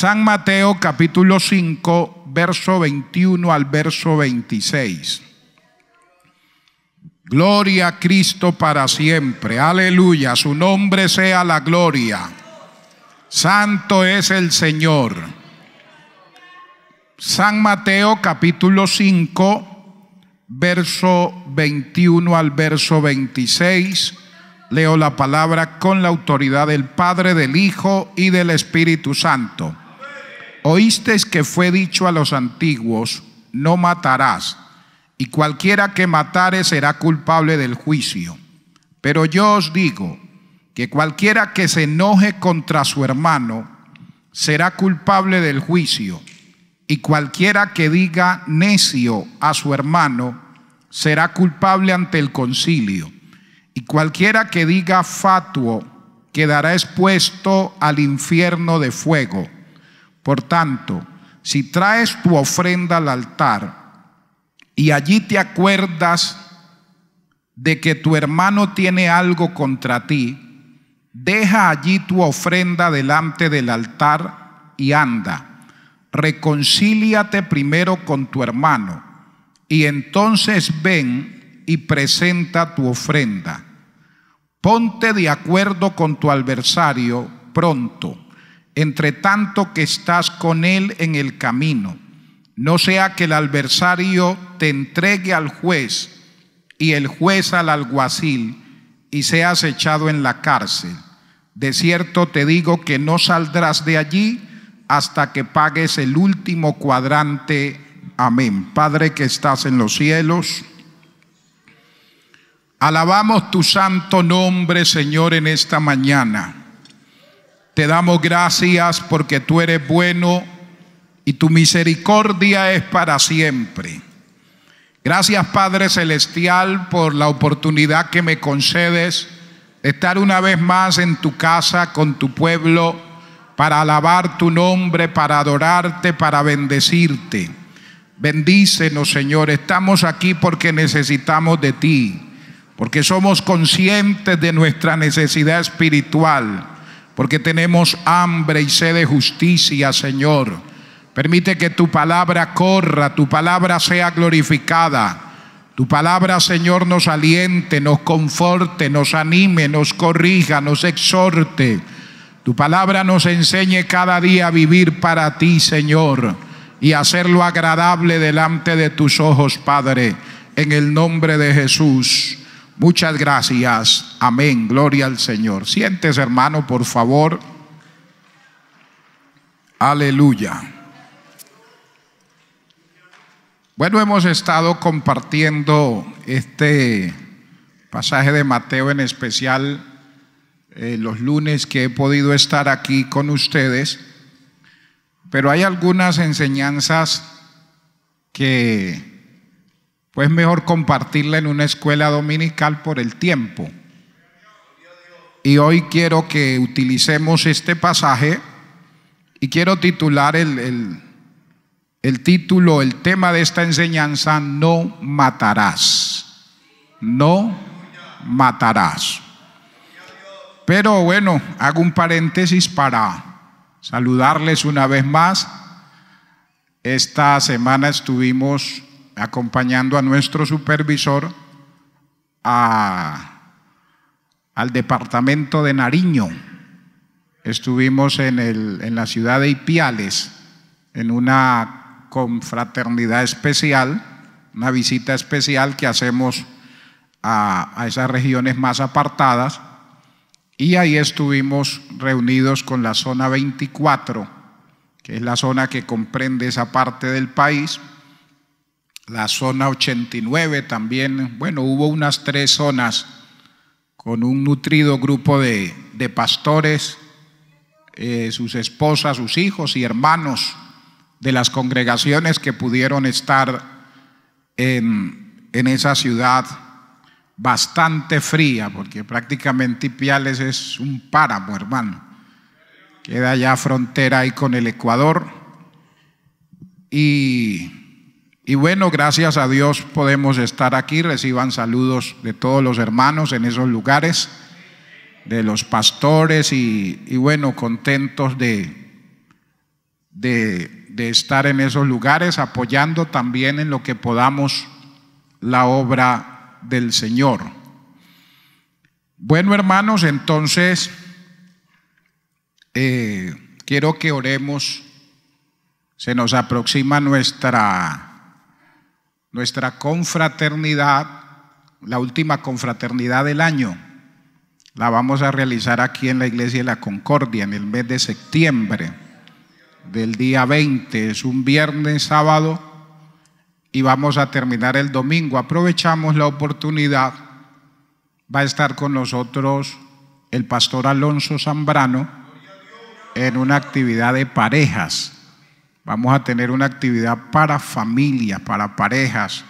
San Mateo capítulo 5, verso 21 al verso 26. Gloria a Cristo para siempre. Aleluya. Su nombre sea la gloria. Santo es el Señor. San Mateo capítulo 5, verso 21 al verso 26. Leo la palabra con la autoridad del Padre, del Hijo y del Espíritu Santo oísteis que fue dicho a los antiguos, no matarás, y cualquiera que matare será culpable del juicio. Pero yo os digo que cualquiera que se enoje contra su hermano será culpable del juicio, y cualquiera que diga necio a su hermano será culpable ante el concilio, y cualquiera que diga fatuo quedará expuesto al infierno de fuego. Por tanto, si traes tu ofrenda al altar y allí te acuerdas de que tu hermano tiene algo contra ti, deja allí tu ofrenda delante del altar y anda. Reconcíliate primero con tu hermano y entonces ven y presenta tu ofrenda. Ponte de acuerdo con tu adversario pronto entre tanto que estás con él en el camino. No sea que el adversario te entregue al juez y el juez al alguacil y seas echado en la cárcel. De cierto te digo que no saldrás de allí hasta que pagues el último cuadrante. Amén. Padre que estás en los cielos, alabamos tu santo nombre, Señor, en esta mañana. Te damos gracias porque tú eres bueno y tu misericordia es para siempre. Gracias Padre Celestial por la oportunidad que me concedes de estar una vez más en tu casa con tu pueblo para alabar tu nombre, para adorarte, para bendecirte. Bendícenos Señor, estamos aquí porque necesitamos de ti, porque somos conscientes de nuestra necesidad espiritual porque tenemos hambre y sed de justicia, Señor. Permite que tu palabra corra, tu palabra sea glorificada. Tu palabra, Señor, nos aliente, nos conforte, nos anime, nos corrija, nos exhorte. Tu palabra nos enseñe cada día a vivir para ti, Señor, y hacerlo agradable delante de tus ojos, Padre, en el nombre de Jesús. Muchas gracias. Amén. Gloria al Señor. Sientes, hermano, por favor. Aleluya. Bueno, hemos estado compartiendo este pasaje de Mateo en especial eh, los lunes que he podido estar aquí con ustedes, pero hay algunas enseñanzas que pues mejor compartirla en una escuela dominical por el tiempo. Y hoy quiero que utilicemos este pasaje y quiero titular el, título, el tema de esta enseñanza, no matarás. No matarás. Pero bueno, hago un paréntesis para saludarles una vez más. Esta semana estuvimos acompañando a nuestro supervisor al departamento de Nariño. Estuvimos en, el, en la ciudad de Ipiales, en una confraternidad especial, una visita especial que hacemos a, a esas regiones más apartadas. Y ahí estuvimos reunidos con la zona 24, que es la zona que comprende esa parte del país la zona 89 también, bueno, hubo unas tres zonas con un nutrido grupo de, pastores, eh, sus esposas, sus hijos y hermanos de las congregaciones que pudieron estar en, en esa ciudad bastante fría, porque prácticamente Ipiales es un páramo, hermano. Queda ya frontera ahí con el Ecuador. Y y bueno, gracias a Dios podemos estar aquí. Reciban saludos de todos los hermanos en esos lugares, de los pastores y, bueno, contentos de, de, estar en esos lugares, apoyando también en lo que podamos la obra del Señor. Bueno, hermanos, entonces eh, quiero que oremos. Se nos aproxima nuestra nuestra confraternidad, la última confraternidad del año. La vamos a realizar aquí en la Iglesia de la Concordia en el mes de septiembre del día 20. Es un viernes, sábado y vamos a terminar el domingo. Aprovechamos la oportunidad. Va a estar con nosotros el pastor Alonso Zambrano en una actividad de parejas Vamos a tener una actividad para familias, para parejas,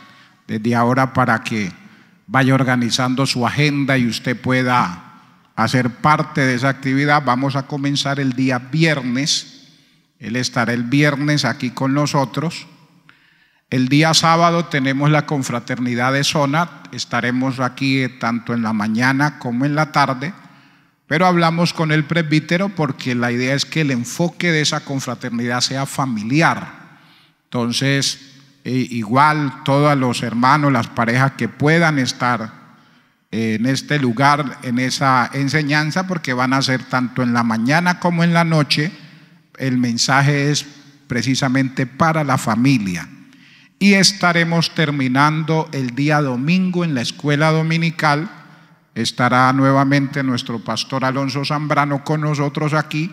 desde ahora para que vaya organizando su agenda y usted pueda hacer parte de esa actividad. Vamos a comenzar el día viernes. Él estará el viernes aquí con nosotros. El día sábado tenemos la confraternidad de zona. Estaremos aquí eh, tanto en la mañana como en la tarde. Pero hablamos con el presbítero porque la idea es que el enfoque de esa confraternidad sea familiar. Entonces, e, igual todos los hermanos, las parejas que puedan estar eh, en este lugar, en esa enseñanza, porque van a ser tanto en la mañana como en la noche. El mensaje es precisamente para la familia. Y estaremos terminando el día domingo en la escuela dominical estará nuevamente nuestro pastor Alonso Zambrano con nosotros aquí,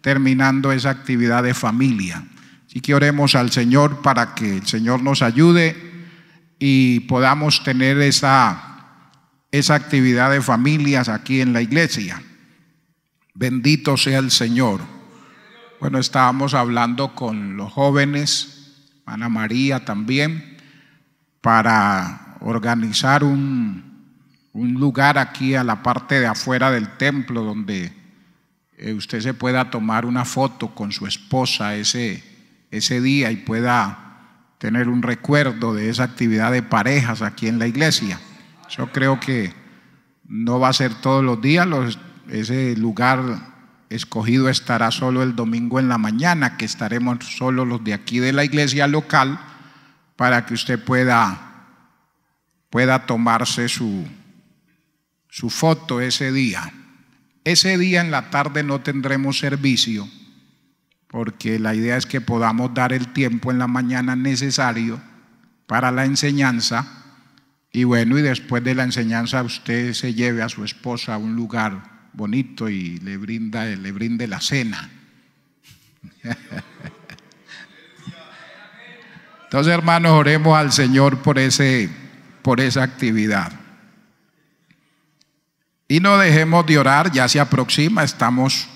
terminando esa actividad de familia. Así que oremos al Señor para que el Señor nos ayude y podamos tener esa, esa actividad de familias aquí en la iglesia. Bendito sea el Señor. Bueno, estábamos hablando con los jóvenes, Ana María también, para organizar un, un lugar aquí a la parte de afuera del templo donde eh, usted se pueda tomar una foto con su esposa ese, ese día y pueda tener un recuerdo de esa actividad de parejas aquí en la iglesia. Yo creo que no va a ser todos los días, ese lugar escogido estará solo el domingo en la mañana, que estaremos solo los de aquí de la iglesia local, para que usted pueda, pueda tomarse su, su foto ese día. Ese día en la tarde no tendremos servicio porque la idea es que podamos dar el tiempo en la mañana necesario para la enseñanza y bueno, y después de la enseñanza usted se lleve a su esposa a un lugar bonito y le brinda le brinde la cena. Entonces, hermanos, oremos al Señor por ese por esa actividad. Y no dejemos de orar, ya se aproxima, estamos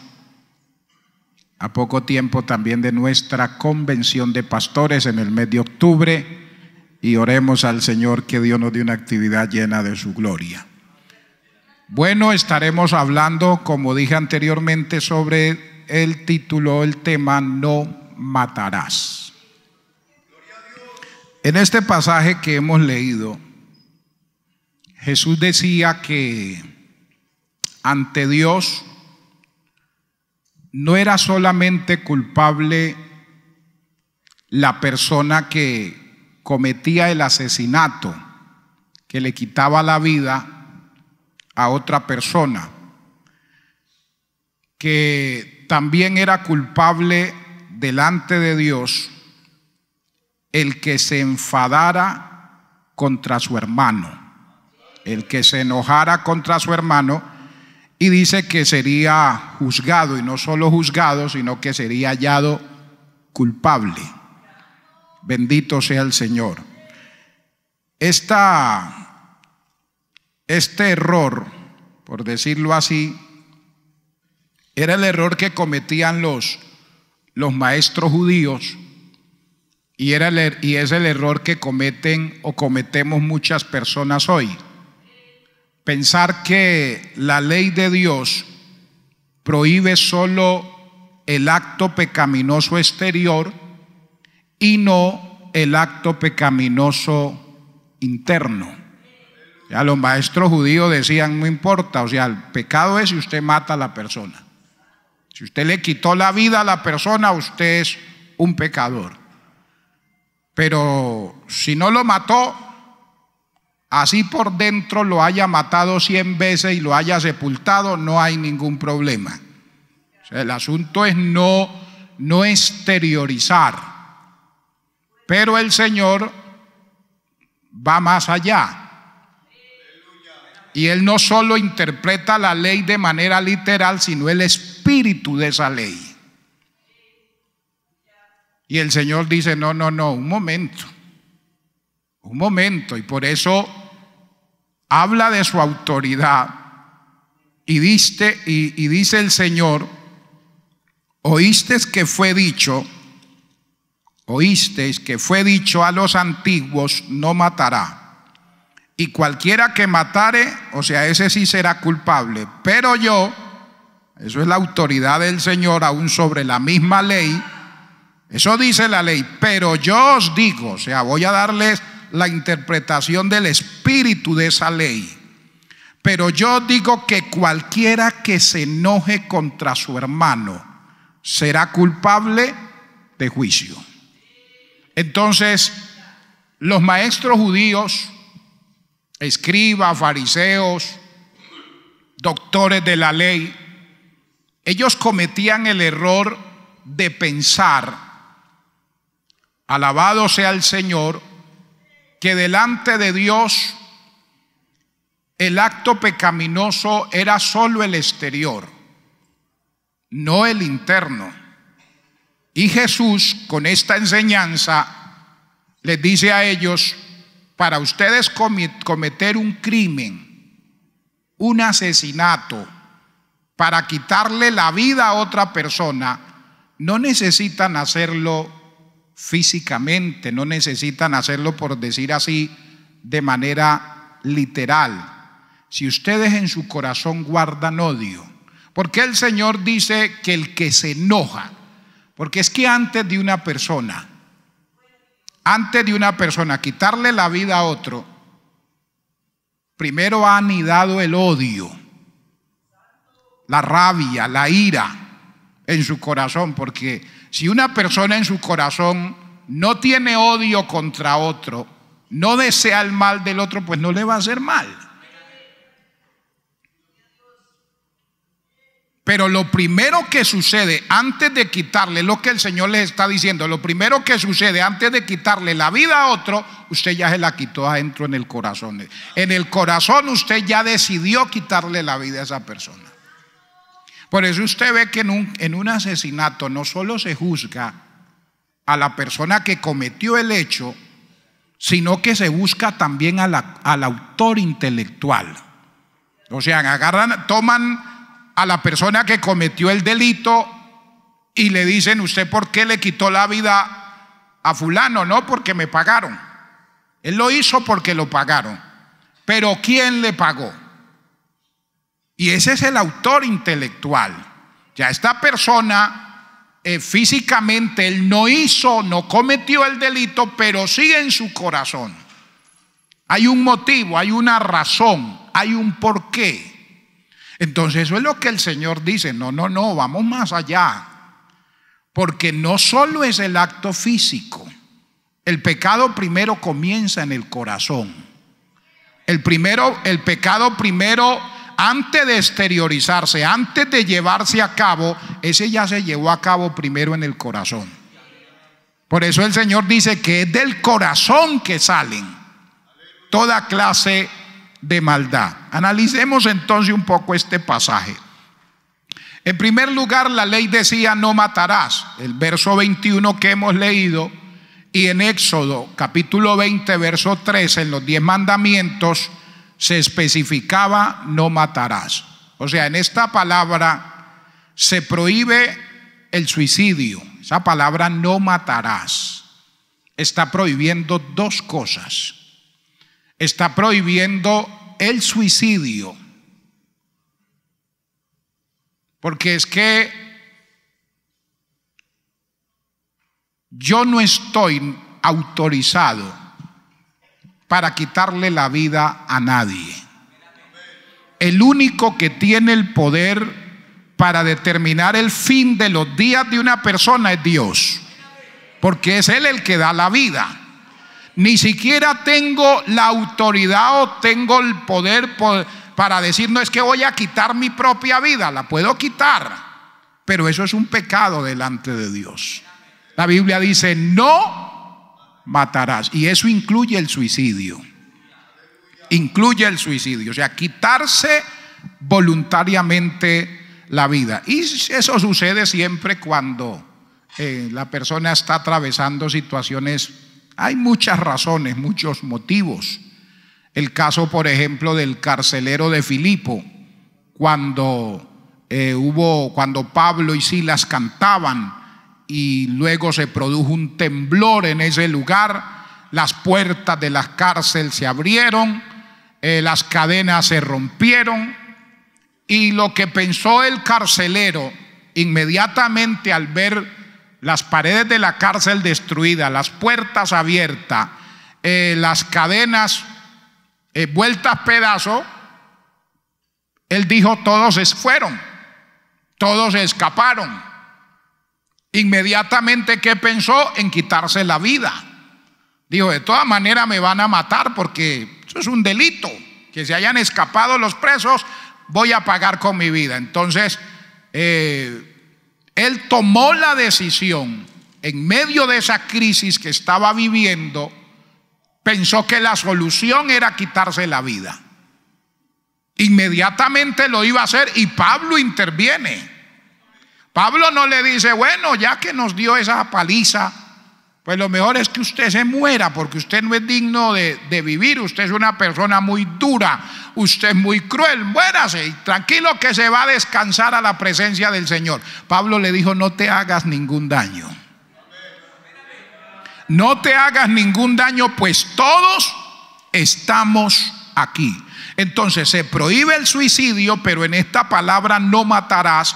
a poco tiempo también de nuestra convención de pastores en el mes de octubre y oremos al Señor que Dios nos dé una actividad llena de su gloria. Bueno, estaremos hablando, como dije anteriormente, sobre el título, el tema, no matarás. En este pasaje que hemos leído, Jesús decía que ante Dios no era solamente culpable la persona que cometía el asesinato, que le quitaba la vida a otra persona, que también era culpable delante de Dios el que se enfadara contra su hermano, el que se enojara contra su hermano, y dice que sería juzgado, y no solo juzgado, sino que sería hallado culpable. Bendito sea el Señor. Esta, este error, por decirlo así, era el error que cometían los, los maestros judíos y, era er, y es el error que cometen o cometemos muchas personas hoy. Pensar que la ley de Dios prohíbe solo el acto pecaminoso exterior y no el acto pecaminoso interno. Ya los maestros judíos decían, no importa, o sea, el pecado es si usted mata a la persona. Si usted le quitó la vida a la persona, usted es un pecador. Pero si no lo mató, así por dentro lo haya matado cien veces y lo haya sepultado, no hay ningún problema. el asunto es no, no exteriorizar. Pero el Señor va más allá. Y Él no solo interpreta la ley de manera literal, sino el espíritu de esa ley. Y el Señor dice, no, no, no, un momento, un momento. Y por eso habla de su autoridad y, y, dice el Señor, oísteis que fue dicho, oísteis que fue dicho a los antiguos, no matará. Y cualquiera que matare, o sea, ese sí será culpable. Pero yo, eso es la autoridad del Señor aún sobre la misma ley, eso dice la ley, pero yo os digo, o sea, voy a darles la interpretación del espíritu de esa ley. Pero yo digo que cualquiera que se enoje contra su hermano será culpable de juicio. Entonces, los maestros judíos, escribas, fariseos, doctores de la ley, ellos cometían el error de pensar, alabado sea el Señor, que delante de Dios el acto pecaminoso era solo el exterior, no el interno. Y Jesús con esta enseñanza les dice a ellos, para ustedes cometer un crimen, un asesinato, para quitarle la vida a otra persona, no necesitan hacerlo físicamente, no necesitan hacerlo por decir así de manera literal. Si ustedes en su corazón guardan odio, porque el Señor dice que el que se enoja, porque es que antes de una persona, antes de una persona quitarle la vida a otro, primero ha anidado el odio, la rabia, la ira en su corazón, porque si una persona en su corazón no tiene odio contra otro, no desea el mal del otro, pues no le va a hacer mal. Pero lo primero que sucede antes de quitarle lo que el Señor les está diciendo, lo primero que sucede antes de quitarle la vida a otro, usted ya se la quitó adentro en el corazón. En el corazón usted ya decidió quitarle la vida a esa persona. Por eso usted ve que en un, asesinato no solo se juzga a la persona que cometió el hecho, sino que se busca también al autor intelectual. O sea, agarran, toman a la persona que cometió el delito y le dicen, ¿usted por qué le quitó la vida a fulano? No, porque me pagaron. Él lo hizo porque lo pagaron. Pero ¿quién le pagó? Y ese es el autor intelectual. Ya esta persona eh, físicamente, él no hizo, no cometió el delito, pero sigue en su corazón. Hay un motivo, hay una razón, hay un porqué. Entonces eso es lo que el Señor dice, no, no, no, vamos más allá. Porque no solo es el acto físico, el pecado primero comienza en el corazón. El, primero, el pecado primero antes de exteriorizarse, antes de llevarse a cabo, ese ya se llevó a cabo primero en el corazón. Por eso el Señor dice que es del corazón que salen toda clase de maldad. Analicemos entonces un poco este pasaje. En primer lugar, la ley decía, no matarás, el verso 21 que hemos leído, y en Éxodo capítulo 20, verso 13, en los diez mandamientos, se especificaba no matarás. O sea, en esta palabra se prohíbe el suicidio. Esa palabra no matarás. Está prohibiendo dos cosas. Está prohibiendo el suicidio. Porque es que yo no estoy autorizado para quitarle la vida a nadie. El único que tiene el poder para determinar el fin de los días de una persona es Dios, porque es Él el que da la vida. Ni siquiera tengo la autoridad o tengo el poder para decir, no es que voy a quitar mi propia vida, la puedo quitar, pero eso es un pecado delante de Dios. La Biblia dice, no matarás. Y eso incluye el suicidio. Incluye el suicidio, o sea, quitarse voluntariamente la vida. Y eso sucede siempre cuando eh, la persona está atravesando situaciones, hay muchas razones, muchos motivos. El caso, por ejemplo, del carcelero de Filipo, cuando eh, hubo, cuando Pablo y Silas cantaban, y luego se produjo un temblor en ese lugar, las puertas de la cárcel se abrieron, eh, las cadenas se rompieron y lo que pensó el carcelero inmediatamente al ver las paredes de la cárcel destruidas, las puertas abiertas, eh, las cadenas eh, vueltas pedazos, él dijo, todos se fueron, todos se escaparon. Inmediatamente, que pensó? En quitarse la vida. Dijo, de todas manera me van a matar porque eso es un delito. Que se hayan escapado los presos, voy a pagar con mi vida. Entonces, eh, él tomó la decisión, en medio de esa crisis que estaba viviendo, pensó que la solución era quitarse la vida. Inmediatamente lo iba a hacer y Pablo interviene. Pablo no le dice, bueno, ya que nos dio esa paliza, pues lo mejor es que usted se muera porque usted no es digno de, vivir, usted es una persona muy dura, usted es muy cruel, muérase y tranquilo que se va a descansar a la presencia del Señor. Pablo le dijo, no te hagas ningún daño. No te hagas ningún daño, pues todos estamos aquí. Entonces se prohíbe el suicidio, pero en esta palabra no matarás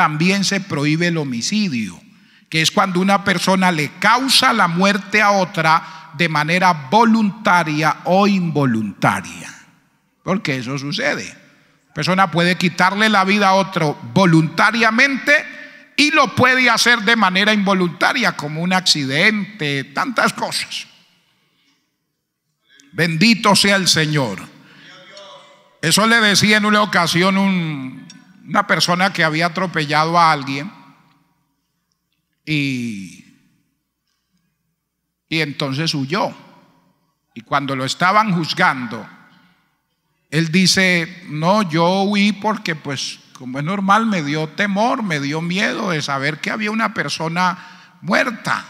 también se prohíbe el homicidio, que es cuando una persona le causa la muerte a otra de manera voluntaria o involuntaria. Porque eso sucede. Persona puede quitarle la vida a otro voluntariamente y lo puede hacer de manera involuntaria, como un accidente, tantas cosas. Bendito sea el Señor. Eso le decía en una ocasión un una persona que había atropellado a alguien y, y entonces huyó. Y cuando lo estaban juzgando, él dice, no, yo huí porque pues como es normal me dio temor, me dio miedo de saber que había una persona muerta.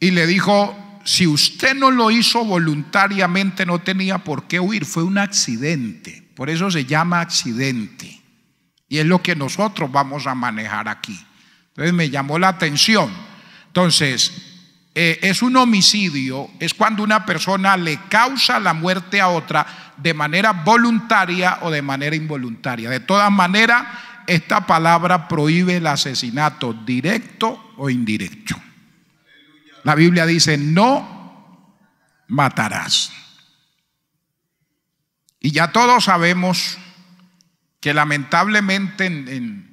Y le dijo, si usted no lo hizo voluntariamente, no tenía por qué huir, fue un accidente. Por eso se llama accidente. Y es lo que nosotros vamos a manejar aquí. Entonces me llamó la atención. Entonces, eh, es un homicidio, es cuando una persona le causa la muerte a otra de manera voluntaria o de manera involuntaria. De todas maneras, esta palabra prohíbe el asesinato directo o indirecto la Biblia dice, no matarás. Y ya todos sabemos que lamentablemente en,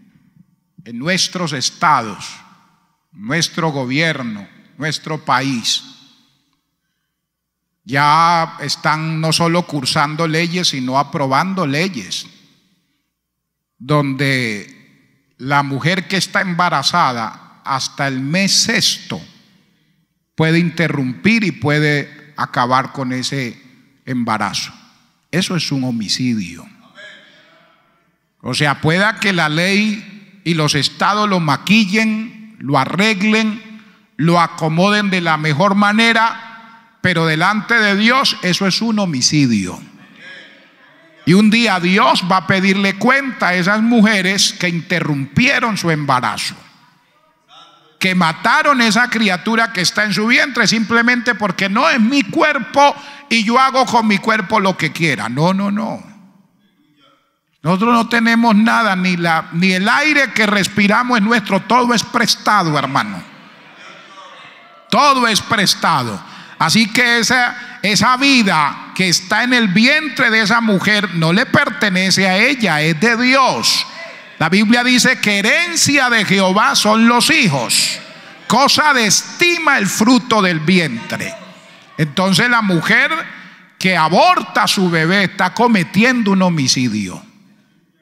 nuestros estados, nuestro gobierno, nuestro país, ya están no solo cursando leyes, sino aprobando leyes, donde la mujer que está embarazada hasta el mes sexto puede interrumpir y puede acabar con ese embarazo. Eso es un homicidio. O sea, pueda que la ley y los estados lo maquillen, lo arreglen, lo acomoden de la mejor manera, pero delante de Dios eso es un homicidio. Y un día Dios va a pedirle cuenta a esas mujeres que interrumpieron su embarazo que mataron esa criatura que está en su vientre simplemente porque no es mi cuerpo y yo hago con mi cuerpo lo que quiera. No, no, no. Nosotros no tenemos nada, ni, la, ni el aire que respiramos es nuestro, todo es prestado, hermano. Todo es prestado. Así que esa vida que está en el vientre de esa mujer no le pertenece a ella, es de Dios. La Biblia dice que herencia de Jehová son los hijos. Cosa de estima el fruto del vientre. Entonces la mujer que aborta a su bebé está cometiendo un homicidio.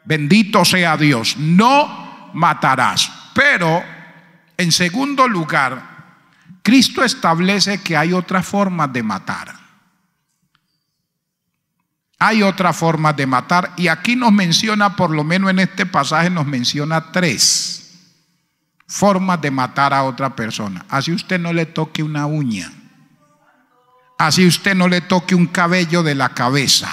Bendito sea Dios. No matarás. Pero, en segundo lugar, Cristo establece que hay otra forma de matar. Hay otra forma de matar y aquí nos menciona, por lo menos en este pasaje, nos menciona tres formas de matar a otra persona. Así usted no le toque una uña. Así usted no le toque un cabello de la cabeza.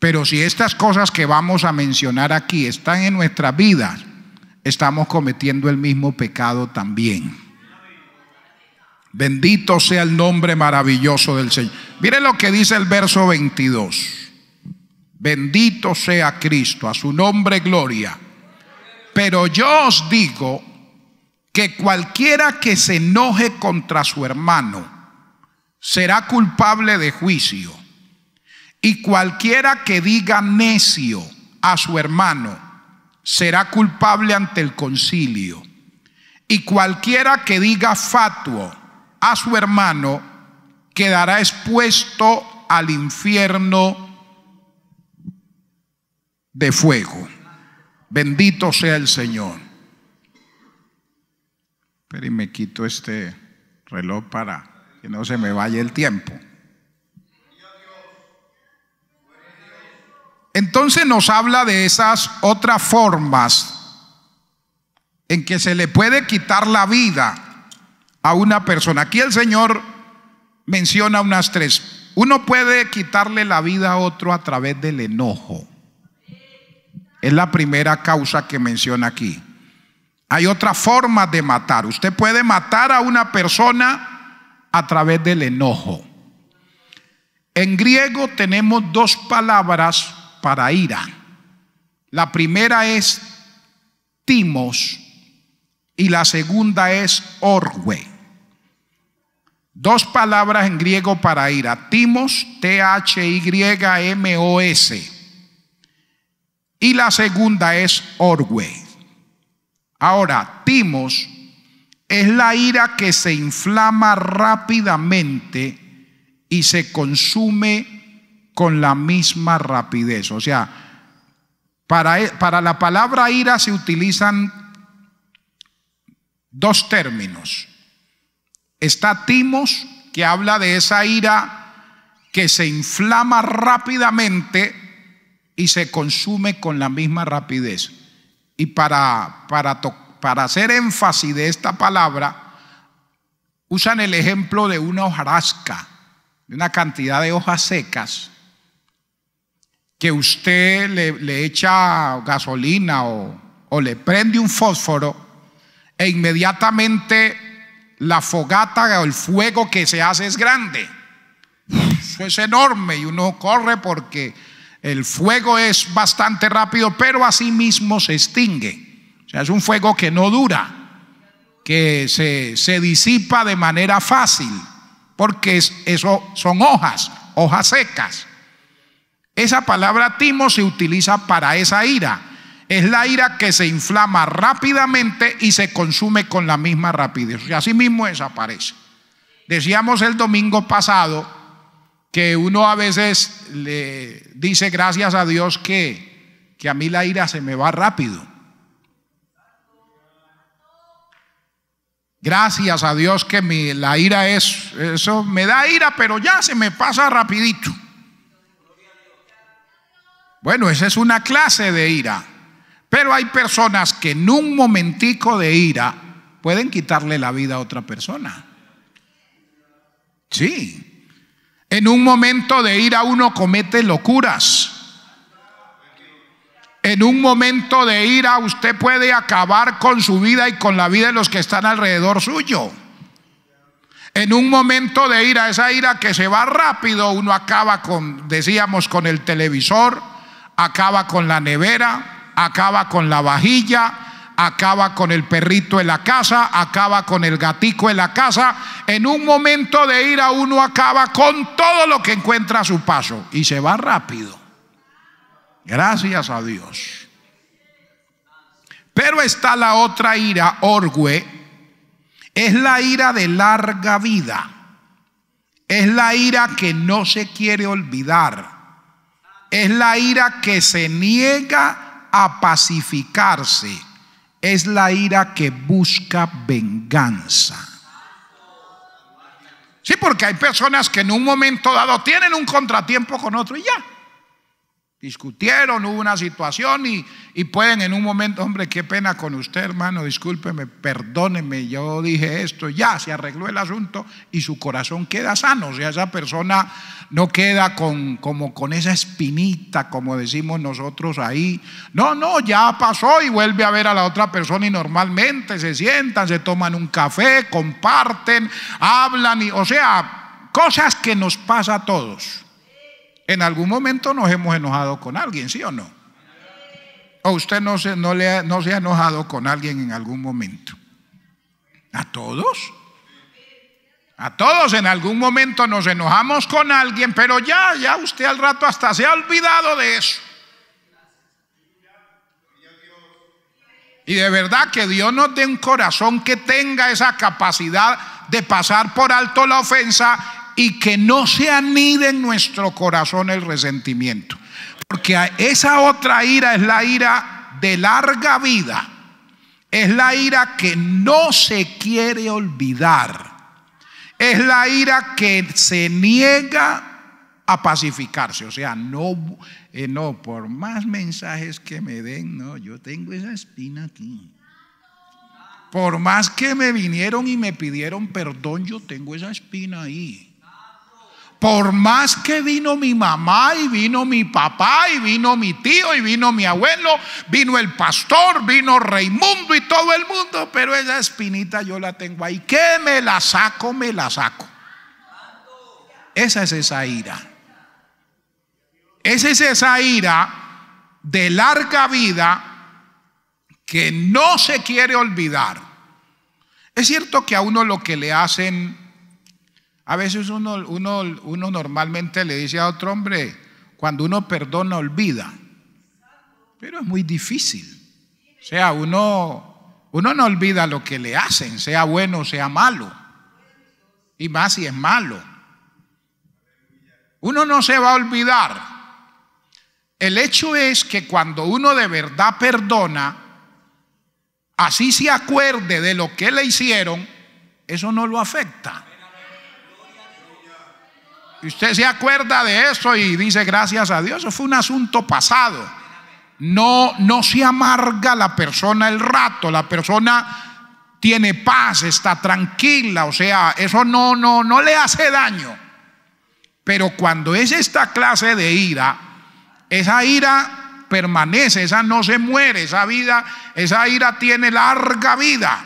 Pero si estas cosas que vamos a mencionar aquí están en nuestra vida, estamos cometiendo el mismo pecado también. Bendito sea el nombre maravilloso del Señor. Mire lo que dice el verso 22. Bendito sea Cristo, a su nombre gloria. Pero yo os digo que cualquiera que se enoje contra su hermano será culpable de juicio. Y cualquiera que diga necio a su hermano será culpable ante el concilio. Y cualquiera que diga fatuo a su hermano, quedará expuesto al infierno de fuego. Bendito sea el Señor. Pero y me quito este reloj para que no se me vaya el tiempo. Entonces nos habla de esas otras formas en que se le puede quitar la vida a una persona. Aquí el Señor menciona unas tres. Uno puede quitarle la vida a otro a través del enojo. Es la primera causa que menciona aquí. Hay otra forma de matar. Usted puede matar a una persona a través del enojo. En griego tenemos dos palabras para ira. La primera es timos y la segunda es orgue. Dos palabras en griego para ira. Timos, T-H-Y-M-O-S. Y la segunda es orway. Ahora, Timos es la ira que se inflama rápidamente y se consume con la misma rapidez. O sea, para e, la palabra ira se utilizan dos términos Está Timos, que habla de esa ira que se inflama rápidamente y se consume con la misma rapidez. Y para, para, para hacer énfasis de esta palabra, usan el ejemplo de una hojarasca, de una cantidad de hojas secas que usted le, echa gasolina o, o le prende un fósforo e inmediatamente la fogata o el fuego que se hace es grande. es enorme y uno corre porque el fuego es bastante rápido, pero así mismo se extingue. O sea, es un fuego que no dura, que se, se disipa de manera fácil, porque eso son hojas, hojas secas. Esa palabra timo se utiliza para esa ira es la ira que se inflama rápidamente y se consume con la misma rapidez. Y así mismo desaparece. Decíamos el domingo pasado que uno a veces le dice gracias a Dios que, a mí la ira se me va rápido. Gracias a Dios que mi, la ira es, eso me da ira, pero ya se me pasa rapidito. Bueno, esa es una clase de ira. Pero hay personas que en un momentico de ira pueden quitarle la vida a otra persona. Sí. En un momento de ira uno comete locuras. En un momento de ira usted puede acabar con su vida y con la vida de los que están alrededor suyo. En un momento de ira, esa ira que se va rápido, uno acaba con, decíamos, con el televisor, acaba con la nevera, acaba con la vajilla, acaba con el perrito en la casa, acaba con el gatico en la casa. En un momento de ira uno acaba con todo lo que encuentra a su paso y se va rápido. Gracias a Dios. Pero está la otra ira, Orgue, es la ira de larga vida. Es la ira que no se quiere olvidar. Es la ira que se niega pacificarse Es la ira que busca venganza. Sí, porque hay personas que en un momento dado tienen un contratiempo con otro y ya. Discutieron, hubo una situación y y pueden en un momento, hombre, qué pena con usted, hermano, discúlpeme, perdóneme, yo dije esto, ya se arregló el asunto y su corazón queda sano. O sea, esa persona no queda con, como con esa espinita, como decimos nosotros ahí. No, no, ya pasó y vuelve a ver a la otra persona y normalmente se sientan, se toman un café, comparten, hablan, y, o sea, cosas que nos pasa a todos. En algún momento nos hemos enojado con alguien, ¿sí o no? ¿O usted no se, no, le no se ha enojado con alguien en algún momento? ¿A todos? A todos en algún momento nos enojamos con alguien, pero ya, ya usted al rato hasta se ha olvidado de eso. Y de verdad que Dios nos dé un corazón que tenga esa capacidad de pasar por alto la ofensa y que no se anide en nuestro corazón el resentimiento. Porque esa otra ira es la ira de larga vida. Es la ira que no se quiere olvidar. Es la ira que se niega a pacificarse. O sea, no, eh, no, por más mensajes que me den, no, yo tengo esa espina aquí. Por más que me vinieron y me pidieron perdón, yo tengo esa espina ahí. Por más que vino mi mamá y vino mi papá y vino mi tío y vino mi abuelo, vino el pastor, vino Raimundo y todo el mundo, pero esa espinita yo la tengo ahí. ¿Qué me la saco, me la saco. Esa es esa ira. Esa es esa ira de larga vida que no se quiere olvidar. Es cierto que a uno lo que le hacen a veces uno, normalmente le dice a otro hombre, cuando uno perdona, olvida. Pero es muy difícil. O sea, uno, uno no olvida lo que le hacen, sea bueno o sea malo. Y más si es malo. Uno no se va a olvidar. El hecho es que cuando uno de verdad perdona, así se acuerde de lo que le hicieron, eso no lo afecta usted se acuerda de eso y dice gracias a Dios, eso fue un asunto pasado. No, no se amarga la persona el rato, la persona tiene paz, está tranquila, o sea, eso no, no, no le hace daño. Pero cuando es esta clase de ira, esa ira permanece, esa no se muere, esa vida, esa ira tiene larga vida.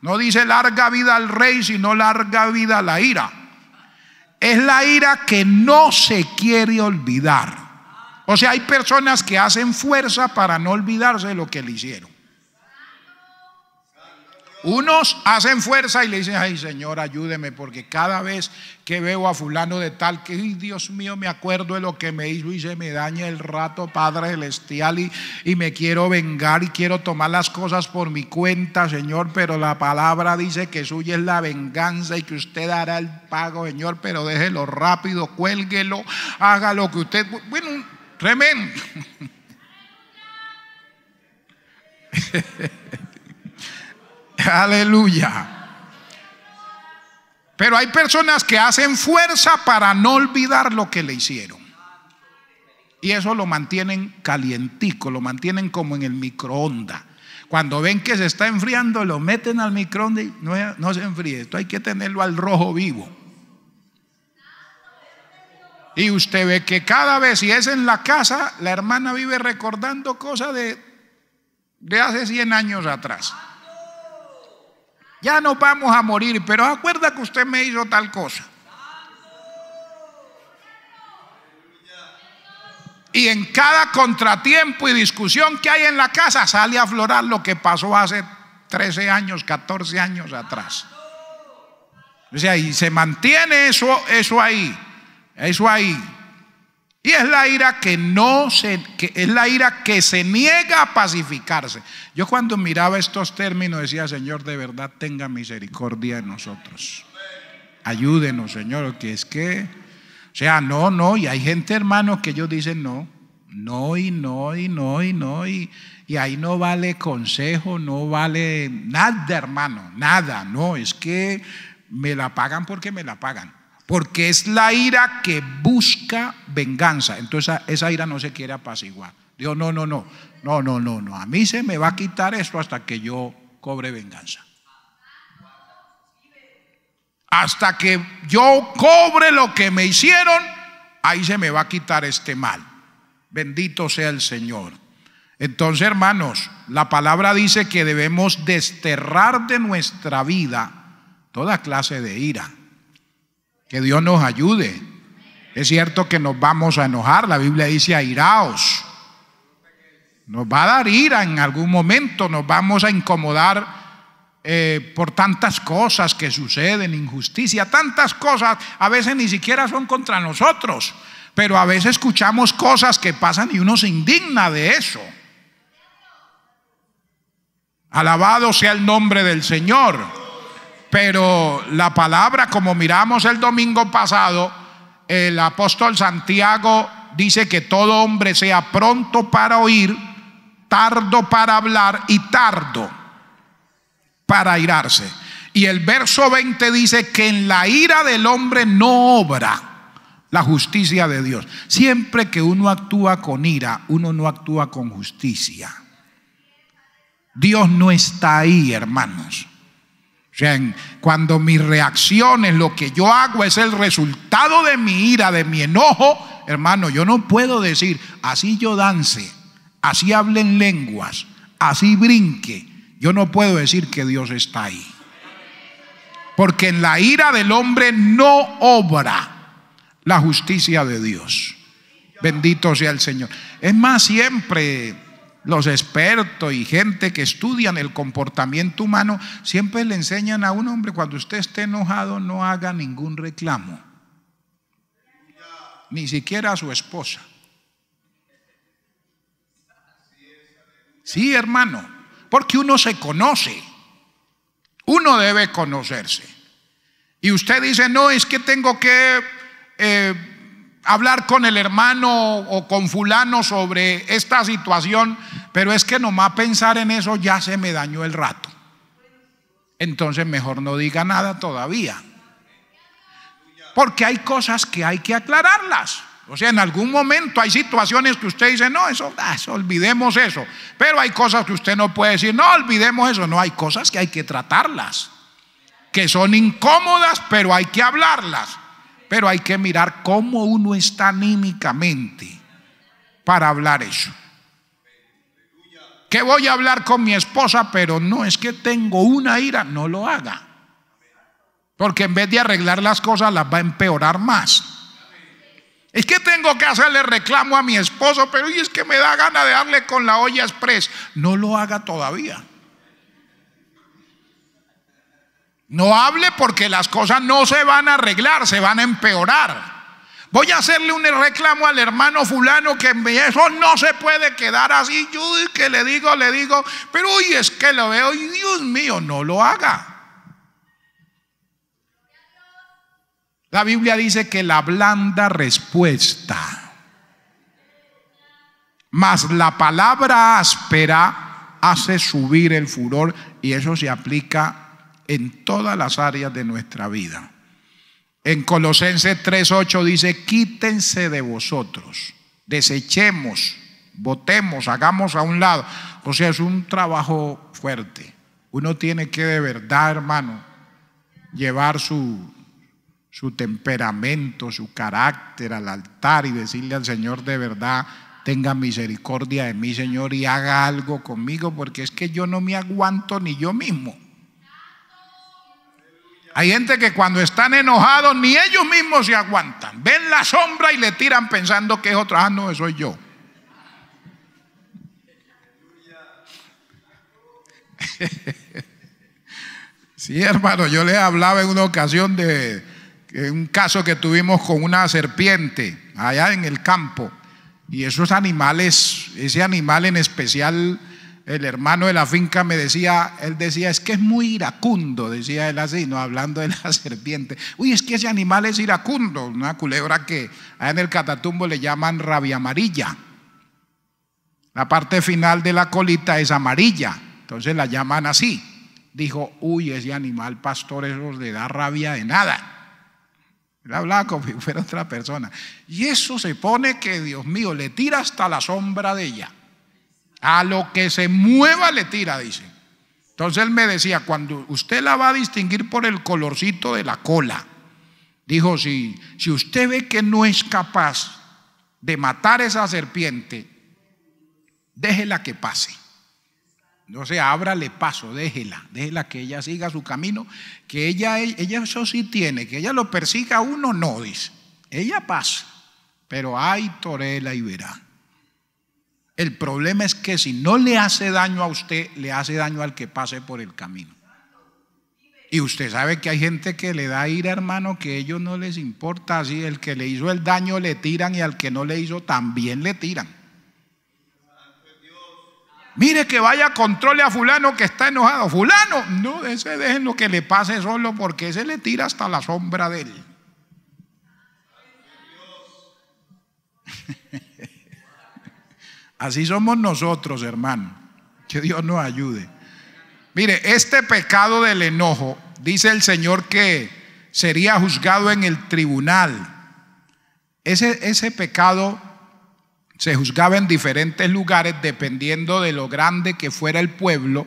No dice larga vida al rey, sino larga vida a la ira es la ira que no se quiere olvidar. O sea, hay personas que hacen fuerza para no olvidarse de lo que le hicieron. Unos hacen fuerza y le dicen, ay Señor, ayúdeme, porque cada vez que veo a fulano de tal, que, ay Dios mío, me acuerdo de lo que me hizo y se me daña el rato, Padre Celestial, y, me quiero vengar y quiero tomar las cosas por mi cuenta, Señor, pero la palabra dice que suya es la venganza y que usted hará el pago, Señor, pero déjelo rápido, cuélguelo, haga lo que usted... Bueno, tremendo. Aleluya. Pero hay personas que hacen fuerza para no olvidar lo que le hicieron. Y eso lo mantienen calientico, lo mantienen como en el microondas. Cuando ven que se está enfriando, lo meten al microondas y no, se enfríe. Esto hay que tenerlo al rojo vivo. Y usted ve que cada vez, si es en la casa, la hermana vive recordando cosas de, de hace 100 años atrás. Ya no vamos a morir, pero acuerda que usted me hizo tal cosa. Y en cada contratiempo y discusión que hay en la casa sale a aflorar lo que pasó hace 13 años, 14 años atrás. O sea, y se mantiene eso ahí, eso ahí. Y es la ira que no se, que es la ira que se niega a pacificarse. Yo cuando miraba estos términos decía, Señor, de verdad tenga misericordia de nosotros. Ayúdenos, Señor, que es que, o sea, no, no, y hay gente, hermano, que ellos dicen no, no y no y no y no y, y ahí no vale consejo, no vale nada, hermano, nada, no, es que me la pagan porque me la pagan porque es la ira que busca venganza. Entonces esa ira no se quiere apaciguar. Dios, no, no, no, no, no, no, no. A mí se me va a quitar esto hasta que yo cobre venganza. Hasta que yo cobre lo que me hicieron, ahí se me va a quitar este mal. Bendito sea el Señor. Entonces, hermanos, la palabra dice que debemos desterrar de nuestra vida toda clase de ira. Que Dios nos ayude. Es cierto que nos vamos a enojar, la Biblia dice airaos. Nos va a dar ira en algún momento, nos vamos a incomodar eh, por tantas cosas que suceden, injusticia, tantas cosas, a veces ni siquiera son contra nosotros, pero a veces escuchamos cosas que pasan y uno se indigna de eso. Alabado sea el nombre del Señor pero la palabra, como miramos el domingo pasado, el apóstol Santiago dice que todo hombre sea pronto para oír, tardo para hablar y tardo para irarse. Y el verso 20 dice que en la ira del hombre no obra la justicia de Dios. Siempre que uno actúa con ira, uno no actúa con justicia. Dios no está ahí, hermanos sea, cuando mis reacciones, lo que yo hago es el resultado de mi ira, de mi enojo, hermano, yo no puedo decir, así yo dance, así hablen lenguas, así brinque. Yo no puedo decir que Dios está ahí. Porque en la ira del hombre no obra la justicia de Dios. Bendito sea el Señor. Es más, siempre los expertos y gente que estudian el comportamiento humano, siempre le enseñan a un hombre, cuando usted esté enojado, no haga ningún reclamo. Ni siquiera a su esposa. Sí, hermano, porque uno se conoce. Uno debe conocerse. Y usted dice, no, es que tengo que... Eh, hablar con el hermano o con fulano sobre esta situación pero es que nomás pensar en eso ya se me dañó el rato. Entonces mejor no diga nada todavía. Porque hay cosas que hay que aclararlas. O sea, en algún momento hay situaciones que usted dice, no, eso, ah, olvidemos eso. Pero hay cosas que usted no puede decir, no, olvidemos eso. No, hay cosas que hay que tratarlas, que son incómodas, pero hay que hablarlas. Pero hay que mirar cómo uno está anímicamente para hablar eso que voy a hablar con mi esposa, pero no es que tengo una ira, no lo haga. Porque en vez de arreglar las cosas, las va a empeorar más. Es que tengo que hacerle reclamo a mi esposo, pero y es que me da gana de darle con la olla express. No lo haga todavía. No hable porque las cosas no se van a arreglar, se van a empeorar. Voy a hacerle un reclamo al hermano fulano que eso no se puede quedar así. Yo que le digo, le digo, pero hoy es que lo veo y Dios mío, no lo haga. La Biblia dice que la blanda respuesta más la palabra áspera hace subir el furor y eso se aplica en todas las áreas de nuestra vida. En Colosenses 3:8 dice, quítense de vosotros, desechemos, votemos, hagamos a un lado. O sea, es un trabajo fuerte. Uno tiene que de verdad, hermano, llevar su, su temperamento, su carácter al altar y decirle al Señor de verdad, tenga misericordia de mí, Señor, y haga algo conmigo, porque es que yo no me aguanto ni yo mismo. Hay gente que cuando están enojados ni ellos mismos se aguantan. Ven la sombra y le tiran pensando que es otra. Ah, no, soy yo. Sí, hermano, yo le hablaba en una ocasión de un caso que tuvimos con una serpiente allá en el campo. Y esos animales, ese animal en especial el hermano de la finca me decía, él decía, es que es muy iracundo, decía él así, no hablando de la serpiente. Uy, es que ese animal es iracundo, una culebra que allá en el catatumbo le llaman rabia amarilla. La parte final de la colita es amarilla, entonces la llaman así. Dijo, uy, ese animal pastor, eso le da rabia de nada. Él hablaba como si fuera otra persona. Y eso se pone que, Dios mío, le tira hasta la sombra de ella. A lo que se mueva le tira, dice. Entonces él me decía, cuando usted la va a distinguir por el colorcito de la cola, dijo, si, si usted ve que no es capaz de matar esa serpiente, déjela que pase. No se ábrale paso, déjela, déjela que ella siga su camino, que ella, ella eso sí tiene, que ella lo persiga uno, no, dice. Ella pasa, pero hay torela y verá. El problema es que si no le hace daño a usted, le hace daño al que pase por el camino. Y usted sabe que hay gente que le da ira, hermano, que a ellos no les importa. Así el que le hizo el daño le tiran y al que no le hizo también le tiran. Mire que vaya, controle a fulano que está enojado. Fulano, no, ese dejen lo que le pase solo porque ese le tira hasta la sombra de él. Así somos nosotros, hermano. Que Dios nos ayude. Mire, este pecado del enojo, dice el Señor que sería juzgado en el tribunal. Ese, ese pecado se juzgaba en diferentes lugares dependiendo de lo grande que fuera el pueblo.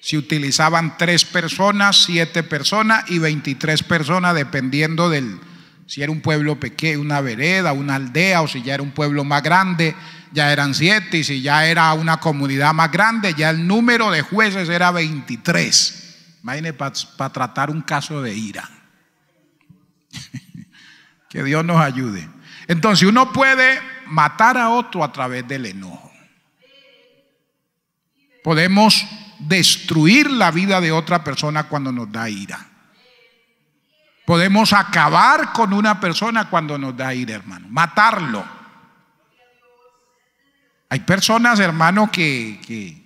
Si utilizaban tres personas, siete personas y veintitrés personas, dependiendo del si era un pueblo pequeño, una vereda, una aldea, o si ya era un pueblo más grande ya eran siete y si ya era una comunidad más grande, ya el número de jueces era 23. Imagínense para tratar un caso de ira. que Dios nos ayude. Entonces uno puede matar a otro a través del enojo. Podemos destruir la vida de otra persona cuando nos da ira. Podemos acabar con una persona cuando nos da ira, hermano. Matarlo. Hay personas, hermano, que,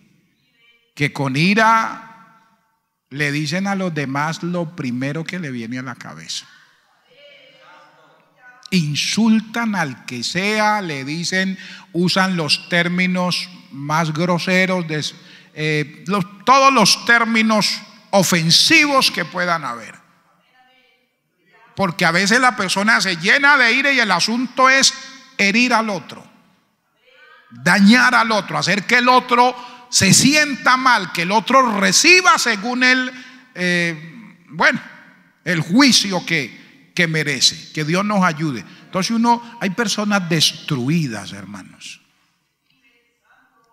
que, con ira le dicen a los demás lo primero que le viene a la cabeza. Insultan al que sea, le dicen, usan los términos más groseros, de eh, todos los términos ofensivos que puedan haber. Porque a veces la persona se llena de ira y el asunto es herir al otro dañar al otro, hacer que el otro se sienta mal, que el otro reciba según el eh, bueno, el juicio que, que merece. Que Dios nos ayude. Entonces uno, hay personas destruidas, hermanos.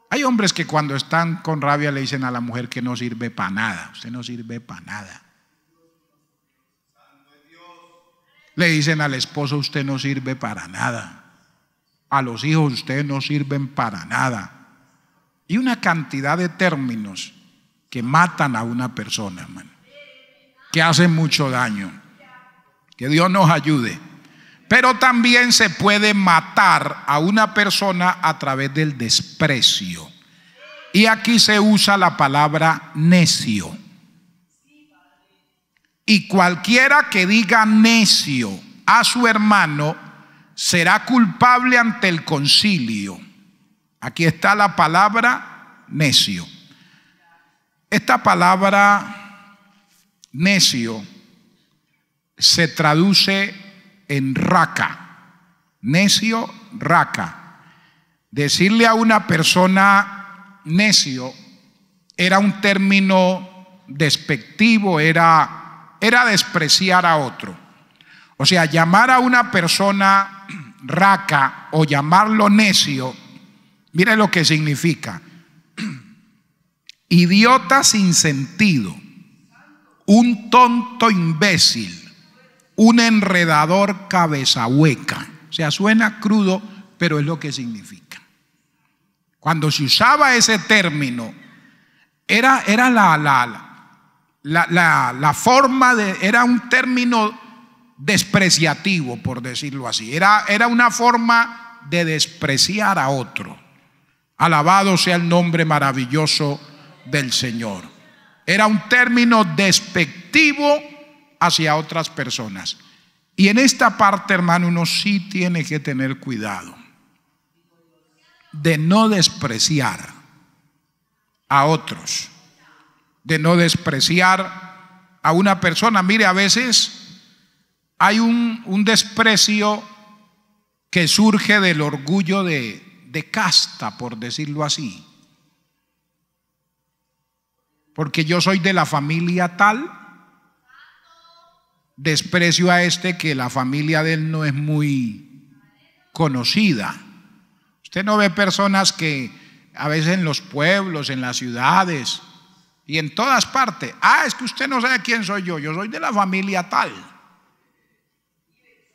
Hay hombres que cuando están con rabia le dicen a la mujer que no sirve para nada. Usted no sirve para nada. Le dicen al esposo, usted no sirve para nada a los hijos ustedes no sirven para nada. Y una cantidad de términos que matan a una persona, hermano, que hacen mucho daño. Que Dios nos ayude. Pero también se puede matar a una persona a través del desprecio. Y aquí se usa la palabra necio. Y cualquiera que diga necio a su hermano será culpable ante el concilio. Aquí está la palabra necio. Esta palabra necio se traduce en raca. Necio, raca. Decirle a una persona necio era un término despectivo, era, era despreciar a otro. O sea, llamar a una persona raca o llamarlo necio, mire lo que significa. Idiota sin sentido, un tonto imbécil, un enredador cabeza hueca. O sea, suena crudo, pero es lo que significa. Cuando se usaba ese término, era, era la, la forma de, era un término despreciativo, por decirlo así. Era, era una forma de despreciar a otro. Alabado sea el nombre maravilloso del Señor. Era un término despectivo hacia otras personas. Y en esta parte, hermano, uno sí tiene que tener cuidado de no despreciar a otros, de no despreciar a una persona. Mire, a veces hay un, desprecio que surge del orgullo de, de casta, por decirlo así. Porque yo soy de la familia tal, desprecio a este que la familia de él no es muy conocida. Usted no ve personas que a veces en los pueblos, en las ciudades y en todas partes, ah, es que usted no sabe quién soy yo, yo soy de la familia tal.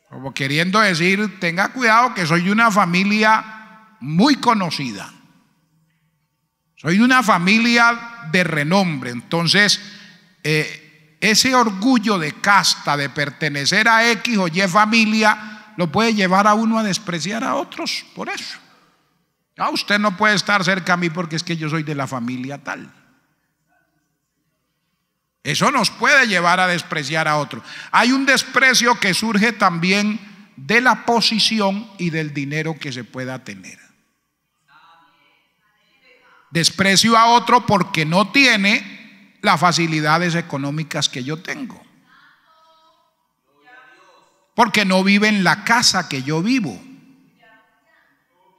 Como queriendo decir, tenga cuidado que soy de una familia muy conocida. Soy de una familia de renombre. Entonces, eh, ese orgullo de casta, de pertenecer a X o Y familia, lo puede llevar a uno a despreciar a otros por eso. Ah, usted no puede estar cerca a mí porque es que yo soy de la familia tal. Eso nos puede llevar a despreciar a otro. Hay un desprecio que surge también de la posición y del dinero que se pueda tener. Desprecio a otro porque no tiene las facilidades económicas que yo tengo. Porque no vive en la casa que yo vivo.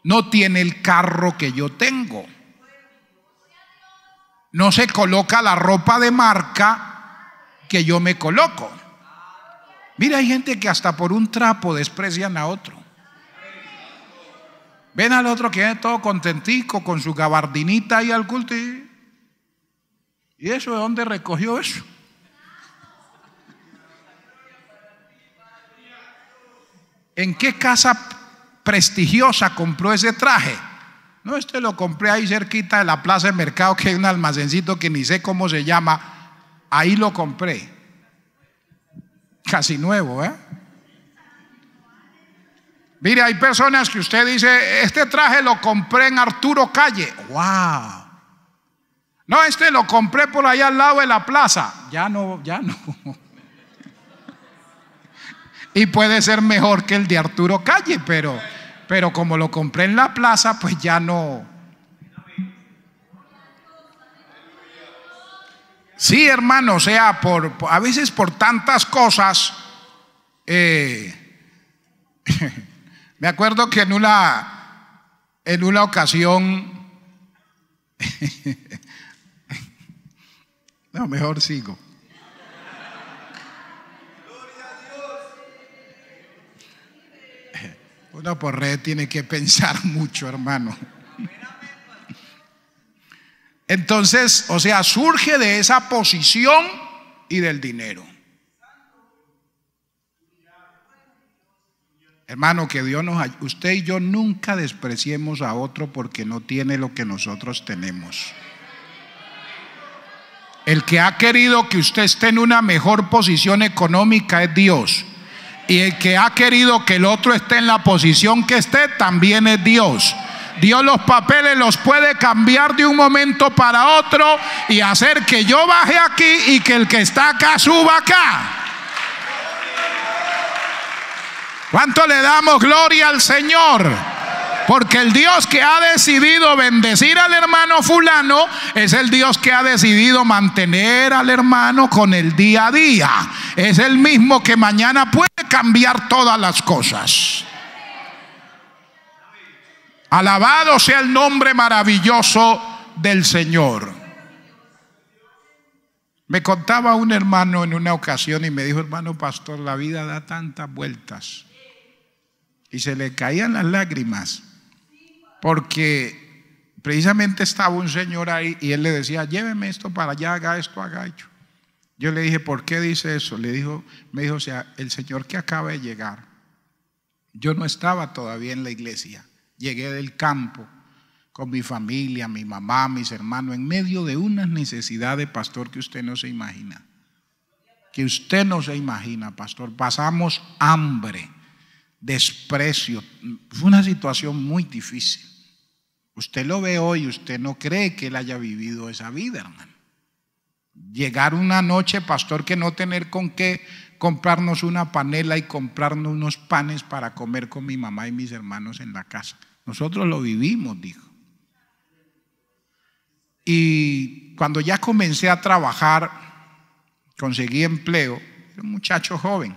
No tiene el carro que yo tengo no se coloca la ropa de marca que yo me coloco. Mira, hay gente que hasta por un trapo desprecian a otro. Ven al otro que es todo contentico con su gabardinita y al cultivo Y, ¿Y eso de dónde recogió eso? ¿En qué casa prestigiosa compró ese traje? No, este lo compré ahí cerquita de la plaza de mercado, que hay un almacencito que ni sé cómo se llama. Ahí lo compré. Casi nuevo, ¿eh? Mire, hay personas que usted dice, este traje lo compré en Arturo Calle. ¡Wow! No, este lo compré por ahí al lado de la plaza. Ya no, ya no. Y puede ser mejor que el de Arturo Calle, pero... Pero como lo compré en la plaza, pues ya no. Sí, hermano, o sea, por, a veces por tantas cosas. Eh, me acuerdo que en una, en una ocasión. no, mejor sigo. Uno por red tiene que pensar mucho, hermano. Entonces, o sea, surge de esa posición y del dinero. Hermano, que Dios nos Usted y yo nunca despreciemos a otro porque no tiene lo que nosotros tenemos. El que ha querido que usted esté en una mejor posición económica es Dios. Y el que ha querido que el otro esté en la posición que esté, también es Dios. Dios los papeles los puede cambiar de un momento para otro y hacer que yo baje aquí y que el que está acá suba acá. ¿Cuánto le damos gloria al Señor? Porque el Dios que ha decidido bendecir al hermano fulano es el Dios que ha decidido mantener al hermano con el día a día. Es el mismo que mañana puede cambiar todas las cosas. Alabado sea el nombre maravilloso del Señor. Me contaba un hermano en una ocasión y me dijo, hermano pastor, la vida da tantas vueltas. Y se le caían las lágrimas. Porque precisamente estaba un señor ahí y él le decía, lléveme esto para allá, haga esto, haga eso. Yo le dije, ¿por qué dice eso? Le dijo, me dijo, o sea, el señor que acaba de llegar, yo no estaba todavía en la iglesia, llegué del campo con mi familia, mi mamá, mis hermanos, en medio de unas necesidades, pastor, que usted no se imagina. Que usted no se imagina, pastor. Pasamos hambre desprecio. Fue una situación muy difícil. Usted lo ve hoy, usted no cree que él haya vivido esa vida, hermano. Llegar una noche, pastor, que no tener con qué comprarnos una panela y comprarnos unos panes para comer con mi mamá y mis hermanos en la casa. Nosotros lo vivimos, dijo. Y cuando ya comencé a trabajar, conseguí empleo, era un muchacho joven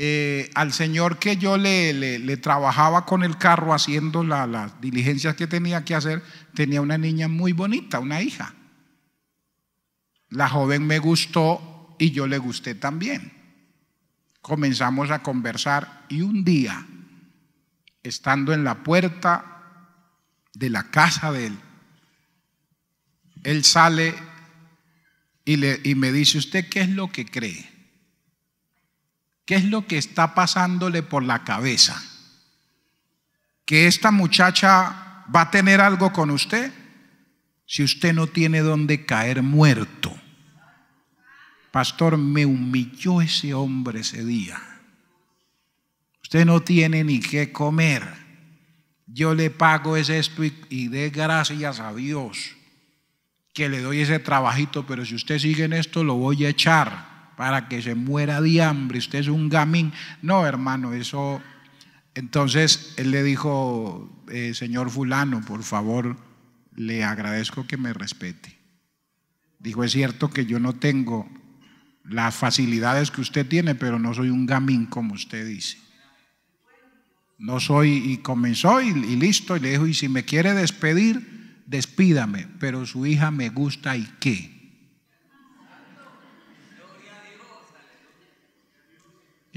eh, al señor que yo le, trabajaba con el carro haciendo las diligencias que tenía que hacer, tenía una niña muy bonita, una hija. La joven me gustó y yo le gusté también. Comenzamos a conversar y un día, estando en la puerta de la casa de él, él sale y, le, y me dice, ¿usted qué es lo que cree? ¿Qué es lo que está pasándole por la cabeza? ¿Que esta muchacha va a tener algo con usted? Si usted no tiene dónde caer muerto. Pastor, me humilló ese hombre ese día. Usted no tiene ni qué comer. Yo le pago ese esto y, y dé gracias a Dios que le doy ese trabajito, pero si usted sigue en esto lo voy a echar para que se muera de hambre, usted es un gamín. No, hermano, eso... Entonces él le dijo, eh, señor fulano, por favor, le agradezco que me respete. Dijo, es cierto que yo no tengo las facilidades que usted tiene, pero no soy un gamín como usted dice. No soy, y comenzó y listo, y le dijo, y si me quiere despedir, despídame, pero su hija me gusta y qué.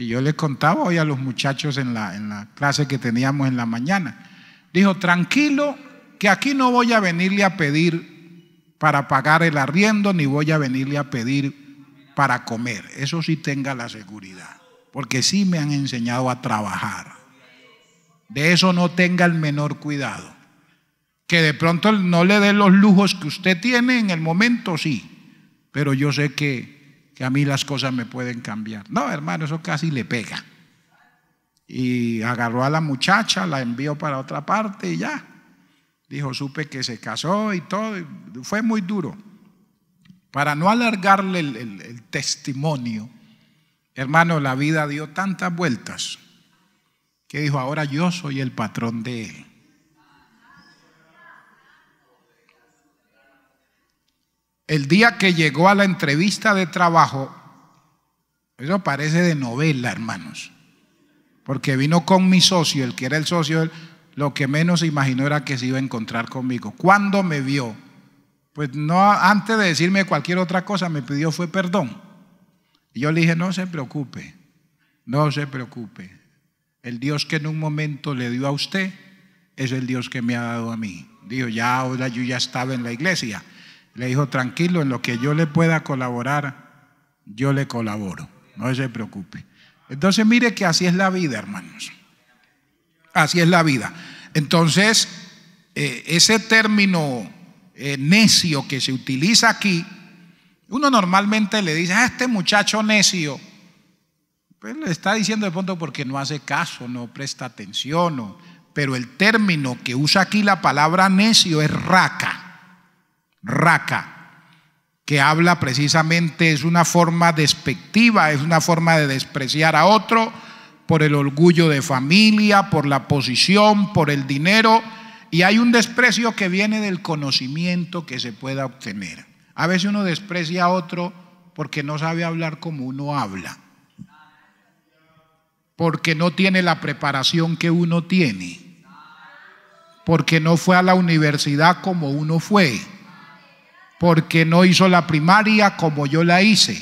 Y yo les contaba hoy a los muchachos en la, en la clase que teníamos en la mañana. Dijo, tranquilo, que aquí no voy a venirle a pedir para pagar el arriendo, ni voy a venirle a pedir para comer. Eso sí tenga la seguridad, porque sí me han enseñado a trabajar. De eso no tenga el menor cuidado. Que de pronto no le dé los lujos que usted tiene en el momento, sí. Pero yo sé que a mí las cosas me pueden cambiar. No, hermano, eso casi le pega. Y agarró a la muchacha, la envió para otra parte y ya. Dijo, supe que se casó y todo. fue muy duro. Para no alargarle el, el testimonio, hermano, la vida dio tantas vueltas que dijo, ahora yo soy el patrón de él. el día que llegó a la entrevista de trabajo, eso parece de novela, hermanos, porque vino con mi socio, el que era el socio, lo que menos imaginó era que se iba a encontrar conmigo. Cuando me vio? Pues no, antes de decirme cualquier otra cosa, me pidió fue perdón. Y yo le dije, no se preocupe, no se preocupe. El Dios que en un momento le dio a usted es el Dios que me ha dado a mí. Dijo, ya ahora yo ya estaba en la iglesia le dijo, tranquilo, en lo que yo le pueda colaborar, yo le colaboro. No se preocupe. Entonces mire que así es la vida, hermanos. Así es la vida. Entonces, eh, ese término eh, necio que se utiliza aquí, uno normalmente le dice, a ah, este muchacho necio, pues le está diciendo de pronto porque no hace caso, no presta atención, pero el término que usa aquí la palabra necio es raca raca, que habla precisamente, es una forma despectiva, es una forma de despreciar a otro por el orgullo de familia, por la posición, por el dinero, y hay un desprecio que viene del conocimiento que se pueda obtener. A veces uno desprecia a otro porque no sabe hablar como uno habla, porque no tiene la preparación que uno tiene, porque no fue a la universidad como uno fue, porque no hizo la primaria como yo la hice.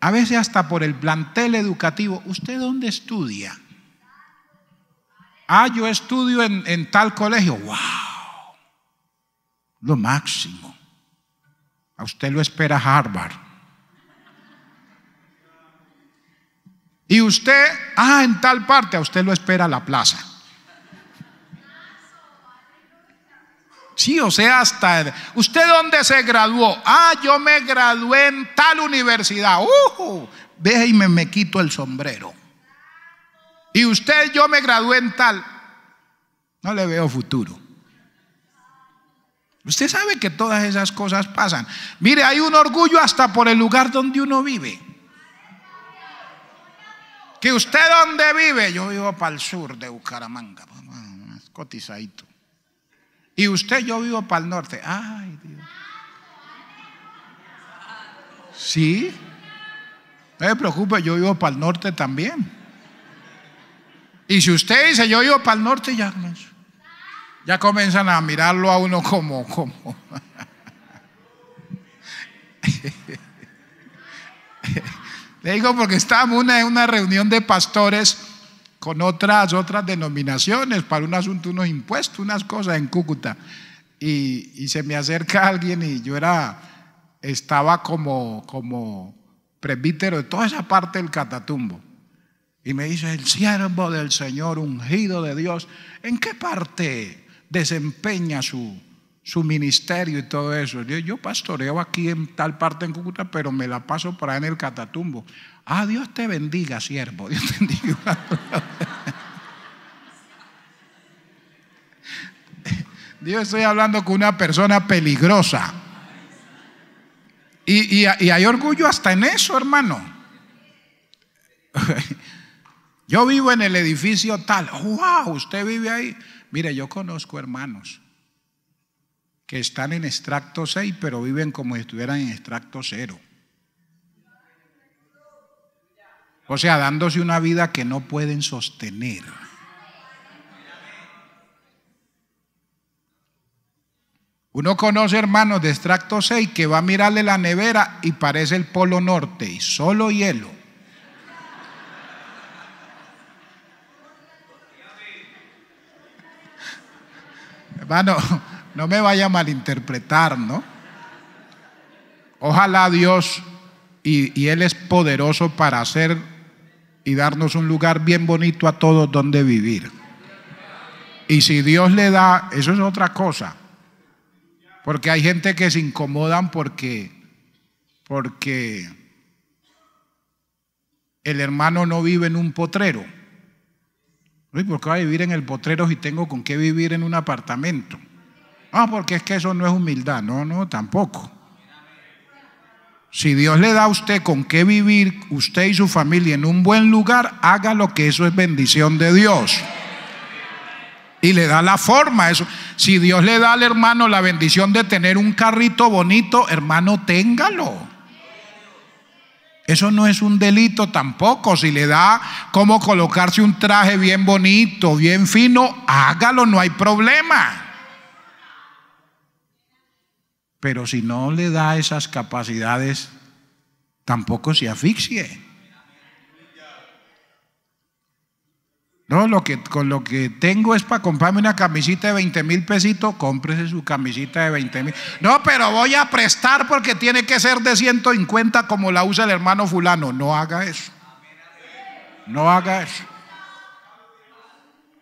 A veces hasta por el plantel educativo. ¿Usted dónde estudia? Ah, yo estudio en, tal colegio. ¡Wow! Lo máximo. A usted lo espera Harvard. Y usted, ah, en tal parte, a usted lo espera la plaza. Sí, o sea, hasta... ¿Usted dónde se graduó? Ah, yo me gradué en tal universidad. Uh, deje y me, quito el sombrero. Y usted, yo me gradué en tal. No le veo futuro. Usted sabe que todas esas cosas pasan. Mire, hay un orgullo hasta por el lugar donde uno vive. Que usted dónde vive, yo vivo para el sur de Bucaramanga, cotizadito. Y usted, yo vivo para el norte. Ay, Dios. Sí. No se preocupe, yo vivo para el norte también. Y si usted dice, yo vivo para el norte, ya, ya comienzan a mirarlo a uno como, como. Le digo porque estábamos en una, una reunión de pastores con otras, otras denominaciones para un asunto, unos impuestos, unas cosas en Cúcuta. Y, se me acerca alguien y yo era, estaba como, como presbítero de toda esa parte del Catatumbo. Y me dice, el siervo del Señor, ungido de Dios, ¿en qué parte desempeña su, su ministerio y todo eso. Yo, yo, pastoreo aquí en tal parte en Cúcuta, pero me la paso para en el Catatumbo. Ah, Dios te bendiga, siervo. Dios te bendiga. Dios, estoy hablando con una persona peligrosa. Y, y hay orgullo hasta en eso, hermano. Yo vivo en el edificio tal. ¡Wow! Usted vive ahí. Mire, yo conozco hermanos que están en extracto 6, pero viven como si estuvieran en extracto 0. O sea, dándose una vida que no pueden sostener. Uno conoce hermanos de extracto 6 que va a mirarle la nevera y parece el polo norte y solo hielo. Hermano, no me vaya a malinterpretar, ¿no? Ojalá Dios, y, Él es poderoso para hacer y darnos un lugar bien bonito a todos donde vivir. Y si Dios le da, eso es otra cosa. Porque hay gente que se incomodan porque, porque el hermano no vive en un potrero. Uy, ¿por qué voy a vivir en el potrero si tengo con qué vivir en un apartamento? Ah, porque es que eso no es humildad. No, no, tampoco. Si Dios le da a usted con qué vivir, usted y su familia en un buen lugar, haga lo que eso es bendición de Dios. Y le da la forma eso. Si Dios le da al hermano la bendición de tener un carrito bonito, hermano, téngalo. Eso no es un delito tampoco. Si le da cómo colocarse un traje bien bonito, bien fino, hágalo, no hay problema. Pero si no le da esas capacidades, tampoco se asfixie. No, lo que, con lo que tengo es para comprarme una camisita de 20 mil pesitos, cómprese su camisita de 20 mil. No, pero voy a prestar porque tiene que ser de 150 como la usa el hermano fulano. No haga eso. No haga eso.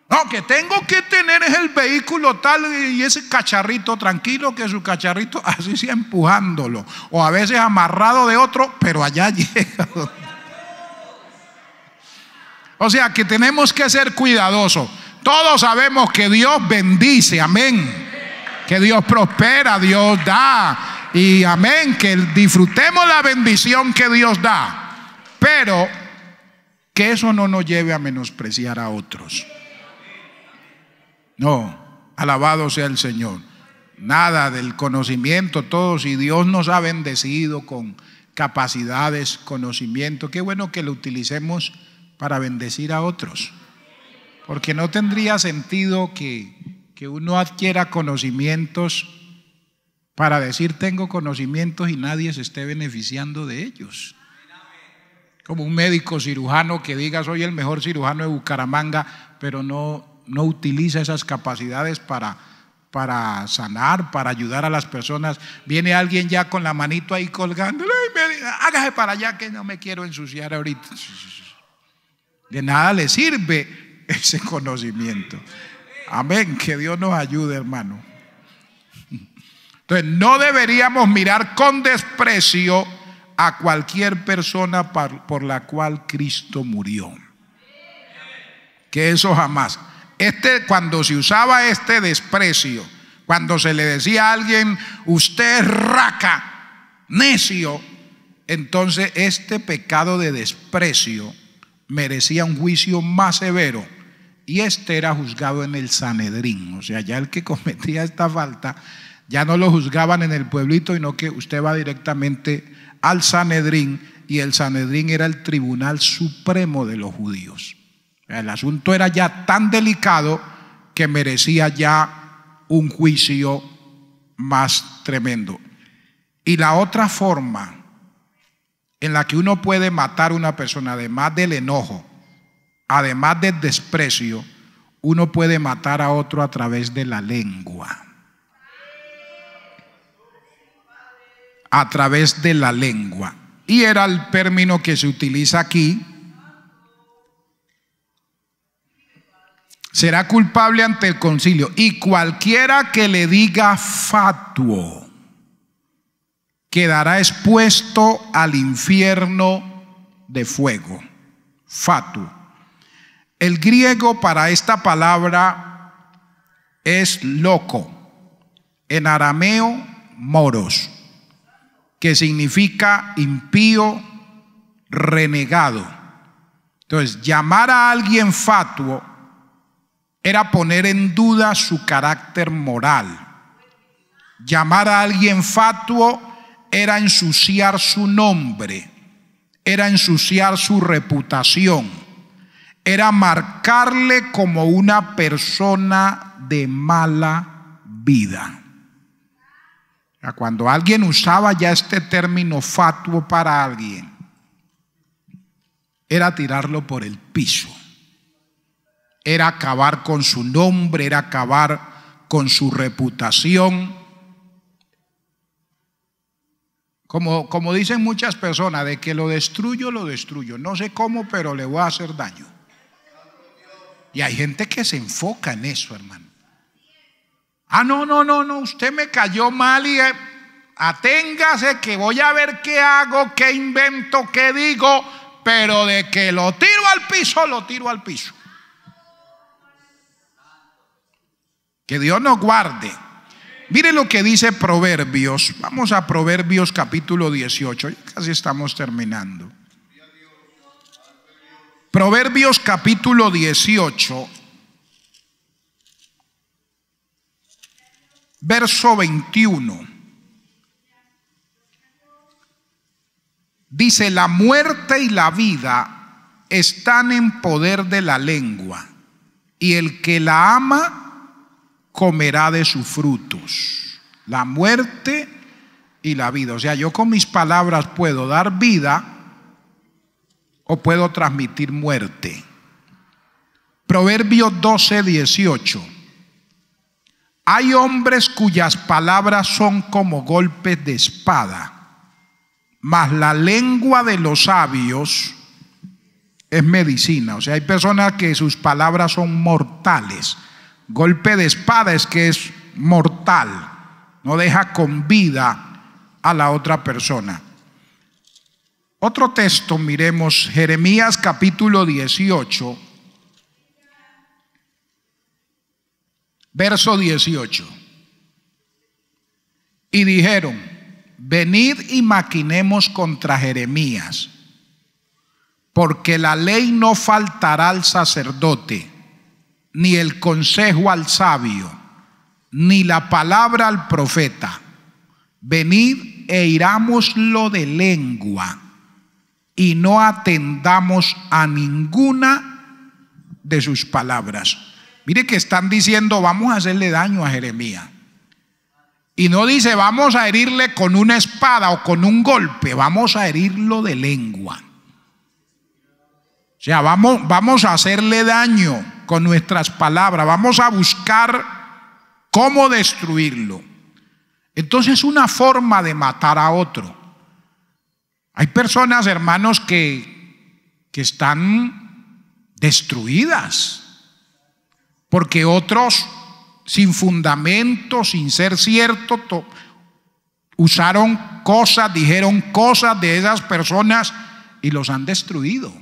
No, que tengo que tener es el vehículo tal y ese cacharrito tranquilo que su cacharrito así sea empujándolo o a veces amarrado de otro, pero allá llega. O sea que tenemos que ser cuidadosos. Todos sabemos que Dios bendice, amén. Que Dios prospera, Dios da. Y amén, que disfrutemos la bendición que Dios da. Pero que eso no nos lleve a menospreciar a otros. No, alabado sea el Señor. Nada del conocimiento, todo si Dios nos ha bendecido con capacidades, conocimiento. Qué bueno que lo utilicemos para bendecir a otros. Porque no tendría sentido que, que uno adquiera conocimientos para decir tengo conocimientos y nadie se esté beneficiando de ellos. Como un médico cirujano que diga soy el mejor cirujano de Bucaramanga, pero no no utiliza esas capacidades para, para sanar, para ayudar a las personas. Viene alguien ya con la manito ahí colgando, hágase para allá que no me quiero ensuciar ahorita. De nada le sirve ese conocimiento. Amén, que Dios nos ayude, hermano. Entonces, no deberíamos mirar con desprecio a cualquier persona por la cual Cristo murió. Que eso jamás. Este, cuando se usaba este desprecio, cuando se le decía a alguien, usted es raca, necio, entonces este pecado de desprecio merecía un juicio más severo. Y este era juzgado en el Sanedrín. O sea, ya el que cometía esta falta, ya no lo juzgaban en el pueblito, sino que usted va directamente al Sanedrín. Y el Sanedrín era el tribunal supremo de los judíos. El asunto era ya tan delicado que merecía ya un juicio más tremendo. Y la otra forma en la que uno puede matar a una persona, además del enojo, además del desprecio, uno puede matar a otro a través de la lengua. A través de la lengua. Y era el término que se utiliza aquí será culpable ante el concilio. Y cualquiera que le diga fatuo quedará expuesto al infierno de fuego. Fatuo. El griego para esta palabra es loco. En arameo, moros, que significa impío, renegado. Entonces, llamar a alguien fatuo era poner en duda su carácter moral. Llamar a alguien fatuo era ensuciar su nombre, era ensuciar su reputación, era marcarle como una persona de mala vida. Cuando alguien usaba ya este término fatuo para alguien, era tirarlo por el piso era acabar con su nombre, era acabar con su reputación. Como, como dicen muchas personas, de que lo destruyo, lo destruyo. No sé cómo, pero le voy a hacer daño. Y hay gente que se enfoca en eso, hermano. Ah, no, no, no, no, usted me cayó mal y eh, aténgase que voy a ver qué hago, qué invento, qué digo, pero de que lo tiro al piso, lo tiro al piso. Que Dios nos guarde. Mire lo que dice Proverbios. Vamos a Proverbios capítulo 18. casi estamos terminando. Proverbios capítulo 18. Verso 21. Dice, la muerte y la vida están en poder de la lengua, y el que la ama comerá de sus frutos. La muerte y la vida. O sea, yo con mis palabras puedo dar vida o puedo transmitir muerte. Proverbios 12, 18. Hay hombres cuyas palabras son como golpes de espada, mas la lengua de los sabios es medicina. O sea, hay personas que sus palabras son mortales Golpe de espada es que es mortal, no deja con vida a la otra persona. Otro texto, miremos Jeremías capítulo 18, verso 18. Y dijeron, venid y maquinemos contra Jeremías, porque la ley no faltará al sacerdote ni el consejo al sabio, ni la palabra al profeta. Venid e irámoslo de lengua y no atendamos a ninguna de sus palabras. Mire que están diciendo, vamos a hacerle daño a Jeremías. Y no dice, vamos a herirle con una espada o con un golpe, vamos a herirlo de lengua. O sea, vamos, vamos a hacerle daño con nuestras palabras, vamos a buscar cómo destruirlo. Entonces, una forma de matar a otro. Hay personas, hermanos, que, que están destruidas porque otros, sin fundamento, sin ser cierto, usaron cosas, dijeron cosas de esas personas y los han destruido.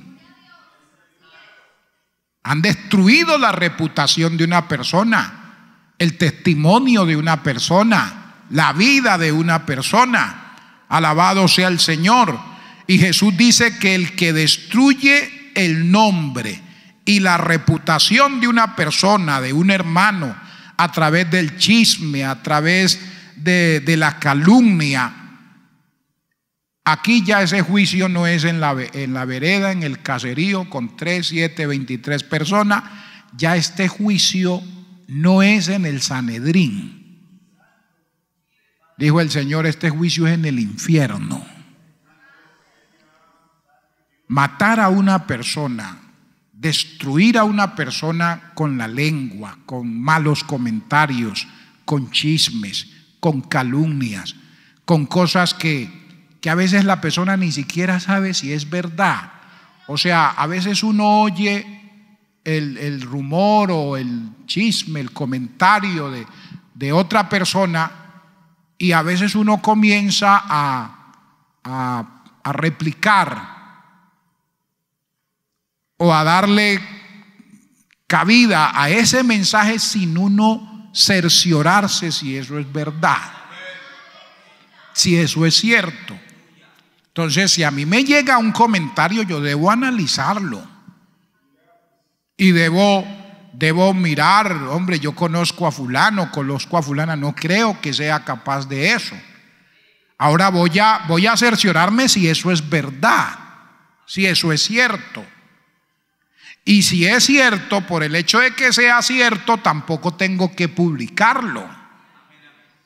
Han destruido la reputación de una persona, el testimonio de una persona, la vida de una persona. Alabado sea el Señor. Y Jesús dice que el que destruye el nombre y la reputación de una persona, de un hermano, a través del chisme, a través de, la calumnia, Aquí ya ese juicio no es en la, en la vereda, en el caserío, con 3, 7, 23 personas. Ya este juicio no es en el Sanedrín. Dijo el Señor, este juicio es en el infierno. Matar a una persona, destruir a una persona con la lengua, con malos comentarios, con chismes, con calumnias, con cosas que que a veces la persona ni siquiera sabe si es verdad. O sea, a veces uno oye el, rumor o el chisme, el comentario de, otra persona y a veces uno comienza a, a, a replicar o a darle cabida a ese mensaje sin uno cerciorarse si eso es verdad, si eso es cierto. Entonces, si a mí me llega un comentario, yo debo analizarlo. Y debo, debo mirar, hombre, yo conozco a fulano, conozco a fulana, no creo que sea capaz de eso. Ahora voy a, voy a cerciorarme si eso es verdad, si eso es cierto. Y si es cierto, por el hecho de que sea cierto, tampoco tengo que publicarlo.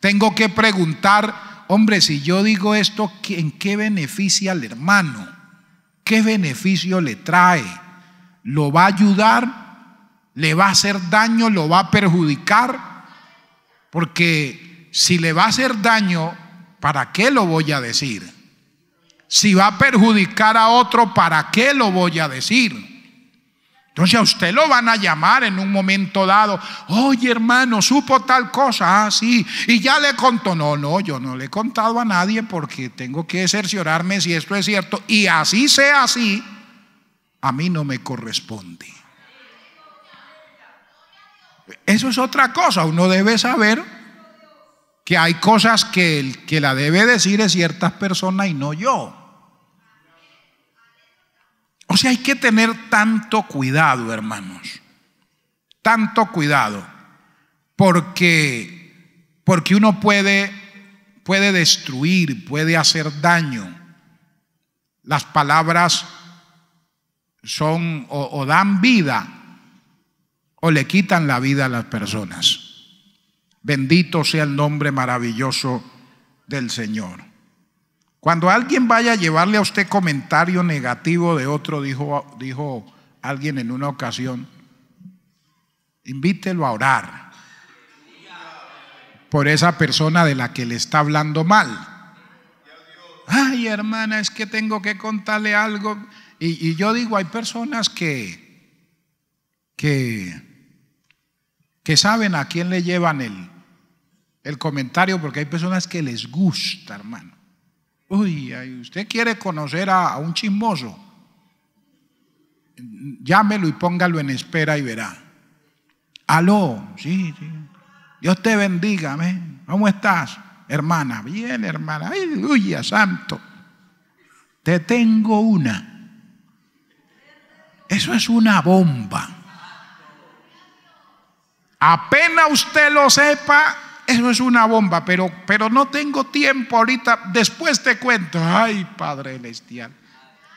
Tengo que preguntar Hombre, si yo digo esto, ¿en qué beneficia al hermano? ¿Qué beneficio le trae? ¿Lo va a ayudar? ¿Le va a hacer daño? ¿Lo va a perjudicar? Porque si le va a hacer daño, ¿para qué lo voy a decir? Si va a perjudicar a otro, ¿para qué lo voy a decir? Entonces a usted lo van a llamar en un momento dado. Oye, hermano, supo tal cosa. Ah, sí. Y ya le contó. No, no, yo no le he contado a nadie porque tengo que cerciorarme si esto es cierto. Y así sea así, a mí no me corresponde. Eso es otra cosa. Uno debe saber que hay cosas que el que la debe decir es ciertas personas y no yo. O sea, hay que tener tanto cuidado, hermanos. Tanto cuidado. Porque, porque uno puede, puede destruir, puede hacer daño. Las palabras son o dan vida o le quitan la vida a las personas. Bendito sea el nombre maravilloso del Señor. Cuando alguien vaya a llevarle a usted comentario negativo de otro, dijo, dijo alguien en una ocasión, invítelo a orar por esa persona de la que le está hablando mal. Ay, hermana, es que tengo que contarle algo. Y, yo digo, hay personas que, que, que saben a quién le llevan el, el comentario, porque hay personas que les gusta, hermano. Uy, usted quiere conocer a, un chismoso. Llámelo y póngalo en espera y verá. Aló, sí, sí. Dios te bendiga, amén. ¿Cómo estás, hermana? Bien, hermana. Aleluya, santo. Te tengo una. Eso es una bomba. Apenas usted lo sepa, eso es una bomba, pero, pero no tengo tiempo ahorita. Después te cuento. Ay, Padre Celestial.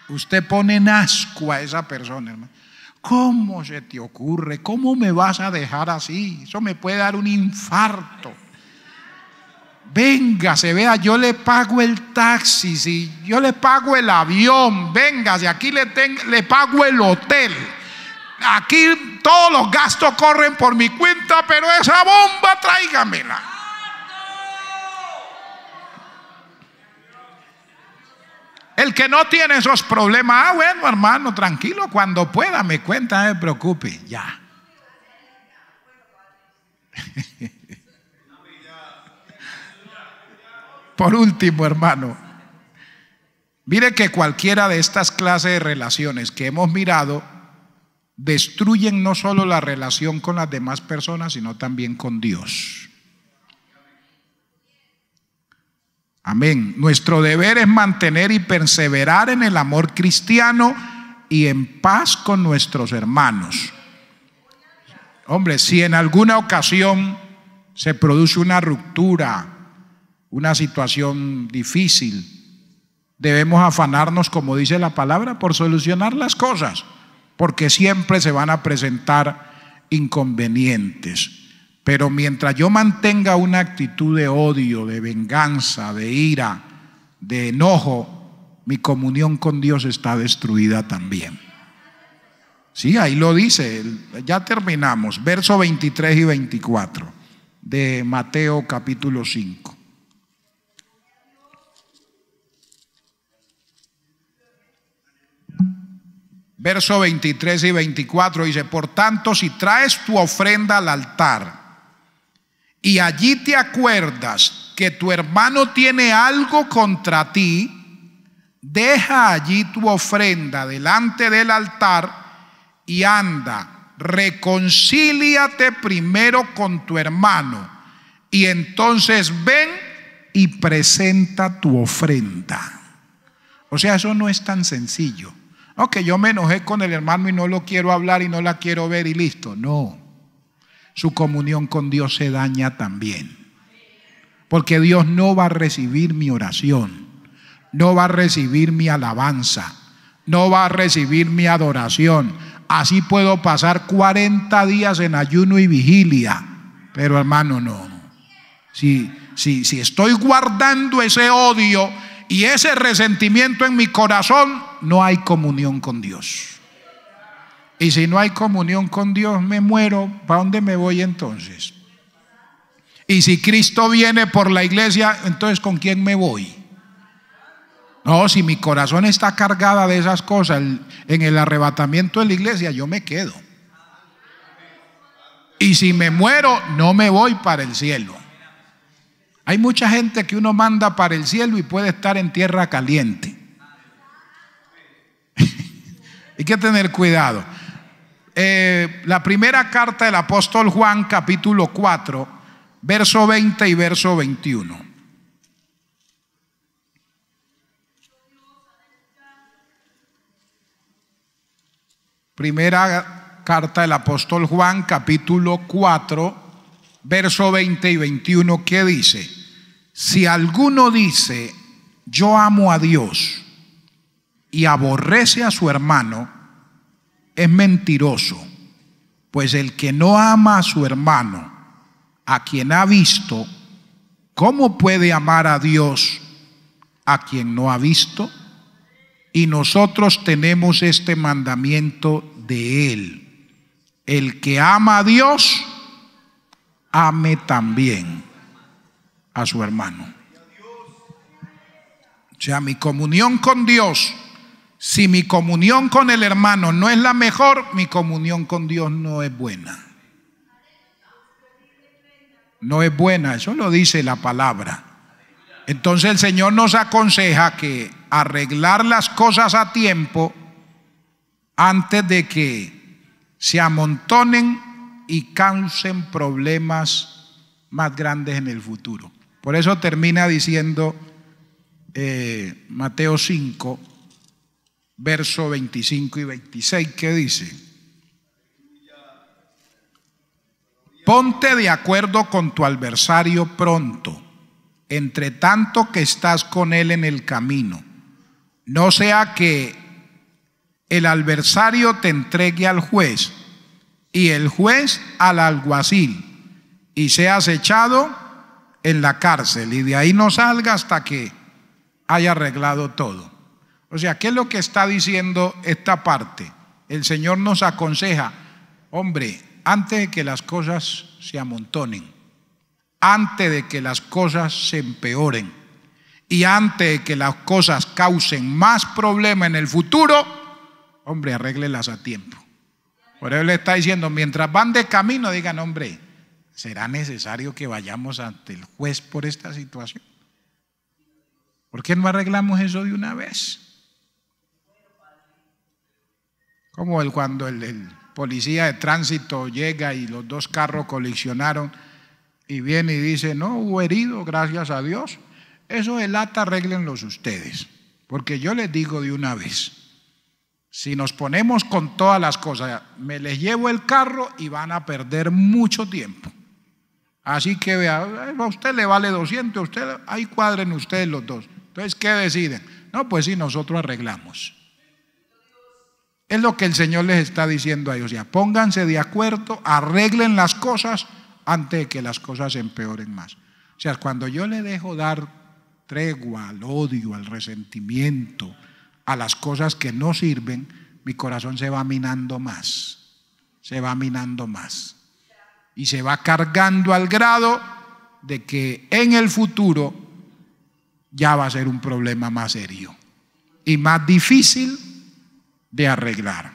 Usted pone en asco a esa persona, hermano. ¿Cómo se te ocurre? ¿Cómo me vas a dejar así? Eso me puede dar un infarto. Venga, se vea, yo le pago el taxi, si yo le pago el avión, venga, si aquí le, le pago el hotel aquí todos los gastos corren por mi cuenta, pero esa bomba tráigamela. El que no tiene esos problemas, ah, bueno, hermano, tranquilo, cuando pueda me cuenta, no me preocupe, ya. Por último, hermano, mire que cualquiera de estas clases de relaciones que hemos mirado destruyen no solo la relación con las demás personas, sino también con Dios. Amén. Nuestro deber es mantener y perseverar en el amor cristiano y en paz con nuestros hermanos. Hombre, si en alguna ocasión se produce una ruptura, una situación difícil, debemos afanarnos, como dice la palabra, por solucionar las cosas porque siempre se van a presentar inconvenientes. Pero mientras yo mantenga una actitud de odio, de venganza, de ira, de enojo, mi comunión con Dios está destruida también. Sí, ahí lo dice, ya terminamos, verso 23 y 24 de Mateo capítulo 5. verso 23 y 24, dice, por tanto, si traes tu ofrenda al altar y allí te acuerdas que tu hermano tiene algo contra ti, deja allí tu ofrenda delante del altar y anda, reconcíliate primero con tu hermano y entonces ven y presenta tu ofrenda. O sea, eso no es tan sencillo. No, que yo me enojé con el hermano y no lo quiero hablar y no la quiero ver y listo. No. Su comunión con Dios se daña también. Porque Dios no va a recibir mi oración, no va a recibir mi alabanza, no va a recibir mi adoración. Así puedo pasar 40 días en ayuno y vigilia. Pero hermano, no. Si, si, si estoy guardando ese odio y ese resentimiento en mi corazón, no hay comunión con Dios. Y si no hay comunión con Dios, me muero. ¿Para dónde me voy entonces? Y si Cristo viene por la iglesia, entonces ¿con quién me voy? No, si mi corazón está cargada de esas cosas en el arrebatamiento de la iglesia, yo me quedo. Y si me muero, no me voy para el cielo. Hay mucha gente que uno manda para el cielo y puede estar en tierra caliente. Hay que tener cuidado. Eh, la primera carta del apóstol Juan, capítulo 4, verso 20 y verso 21. Primera carta del apóstol Juan, capítulo 4, verso 20 y 21, que dice, si alguno dice, yo amo a Dios, y aborrece a su hermano es mentiroso, pues el que no ama a su hermano, a quien ha visto, ¿cómo puede amar a Dios a quien no ha visto? Y nosotros tenemos este mandamiento de Él. El que ama a Dios, ame también a su hermano. O sea, mi comunión con Dios si mi comunión con el hermano no es la mejor, mi comunión con Dios no es buena. No es buena, eso lo dice la palabra. Entonces el Señor nos aconseja que arreglar las cosas a tiempo antes de que se amontonen y causen problemas más grandes en el futuro. Por eso termina diciendo eh, Mateo 5, verso 25 y 26, que dice, ponte de acuerdo con tu adversario pronto, entre tanto que estás con él en el camino, no sea que el adversario te entregue al juez y el juez al alguacil y seas echado en la cárcel y de ahí no salga hasta que haya arreglado todo. O sea, ¿qué es lo que está diciendo esta parte? El Señor nos aconseja, hombre, antes de que las cosas se amontonen, antes de que las cosas se empeoren y antes de que las cosas causen más problemas en el futuro, hombre, arréglelas a tiempo. Por eso le está diciendo, mientras van de camino, digan, hombre, ¿será necesario que vayamos ante el juez por esta situación? ¿Por qué no arreglamos eso de una vez? Como el, cuando el, policía de tránsito llega y los dos carros coleccionaron y viene y dice, no hubo herido, gracias a Dios. Eso el ata arreglenlos ustedes, porque yo les digo de una vez, si nos ponemos con todas las cosas, me les llevo el carro y van a perder mucho tiempo. Así que vea, a usted le vale 200, usted, ahí cuadren ustedes los dos. Entonces, ¿qué deciden? No, pues si nosotros arreglamos. Es lo que el Señor les está diciendo a ellos. sea pónganse de acuerdo, arreglen las cosas antes de que las cosas empeoren más. O sea, cuando yo le dejo dar tregua al odio, al resentimiento, a las cosas que no sirven, mi corazón se va minando más, se va minando más. Y se va cargando al grado de que en el futuro ya va a ser un problema más serio y más difícil de arreglar.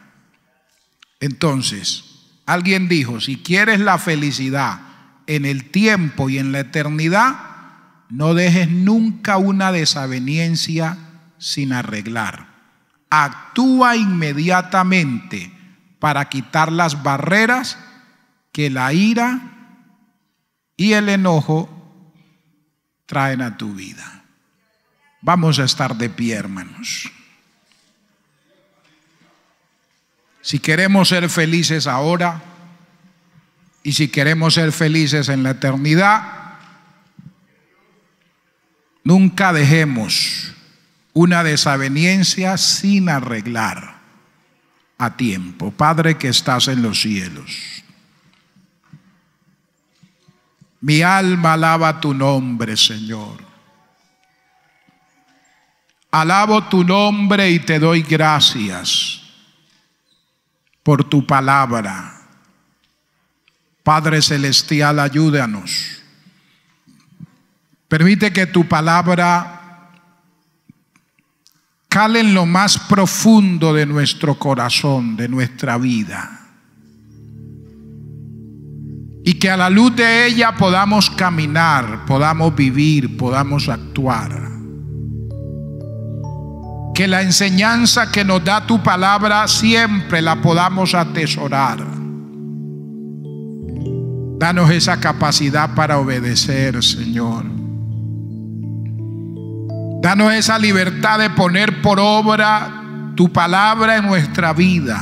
Entonces, alguien dijo, si quieres la felicidad en el tiempo y en la eternidad, no dejes nunca una desaveniencia sin arreglar. Actúa inmediatamente para quitar las barreras que la ira y el enojo traen a tu vida. Vamos a estar de pie, hermanos. Si queremos ser felices ahora y si queremos ser felices en la eternidad, nunca dejemos una desaveniencia sin arreglar a tiempo. Padre que estás en los cielos. Mi alma alaba tu nombre, Señor. Alabo tu nombre y te doy gracias por tu palabra. Padre Celestial, ayúdanos. Permite que tu palabra cale en lo más profundo de nuestro corazón, de nuestra vida. Y que a la luz de ella podamos caminar, podamos vivir, podamos actuar que la enseñanza que nos da tu palabra siempre la podamos atesorar. Danos esa capacidad para obedecer, Señor. Danos esa libertad de poner por obra tu palabra en nuestra vida.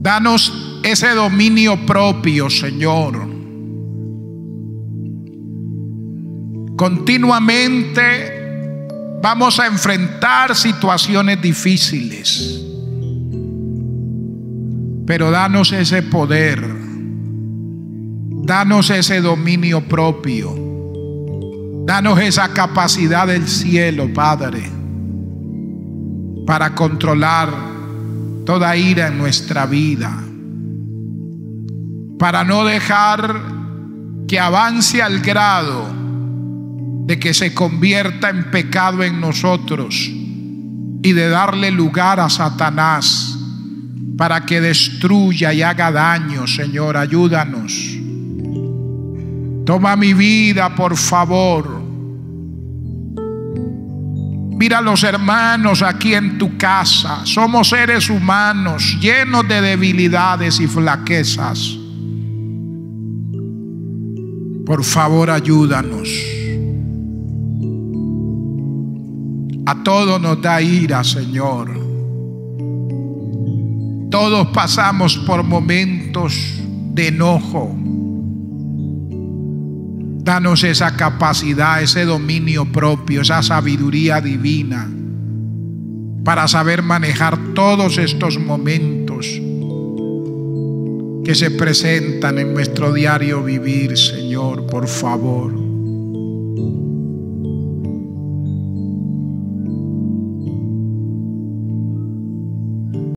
Danos ese dominio propio, Señor Continuamente vamos a enfrentar situaciones difíciles. Pero danos ese poder. Danos ese dominio propio. Danos esa capacidad del cielo, Padre, para controlar toda ira en nuestra vida. Para no dejar que avance al grado de que se convierta en pecado en nosotros y de darle lugar a Satanás para que destruya y haga daño, Señor, ayúdanos. Toma mi vida, por favor. Mira a los hermanos aquí en tu casa. Somos seres humanos llenos de debilidades y flaquezas. Por favor, ayúdanos. A todos nos da ira, Señor. Todos pasamos por momentos de enojo. Danos esa capacidad, ese dominio propio, esa sabiduría divina para saber manejar todos estos momentos que se presentan en nuestro diario vivir, Señor, por favor.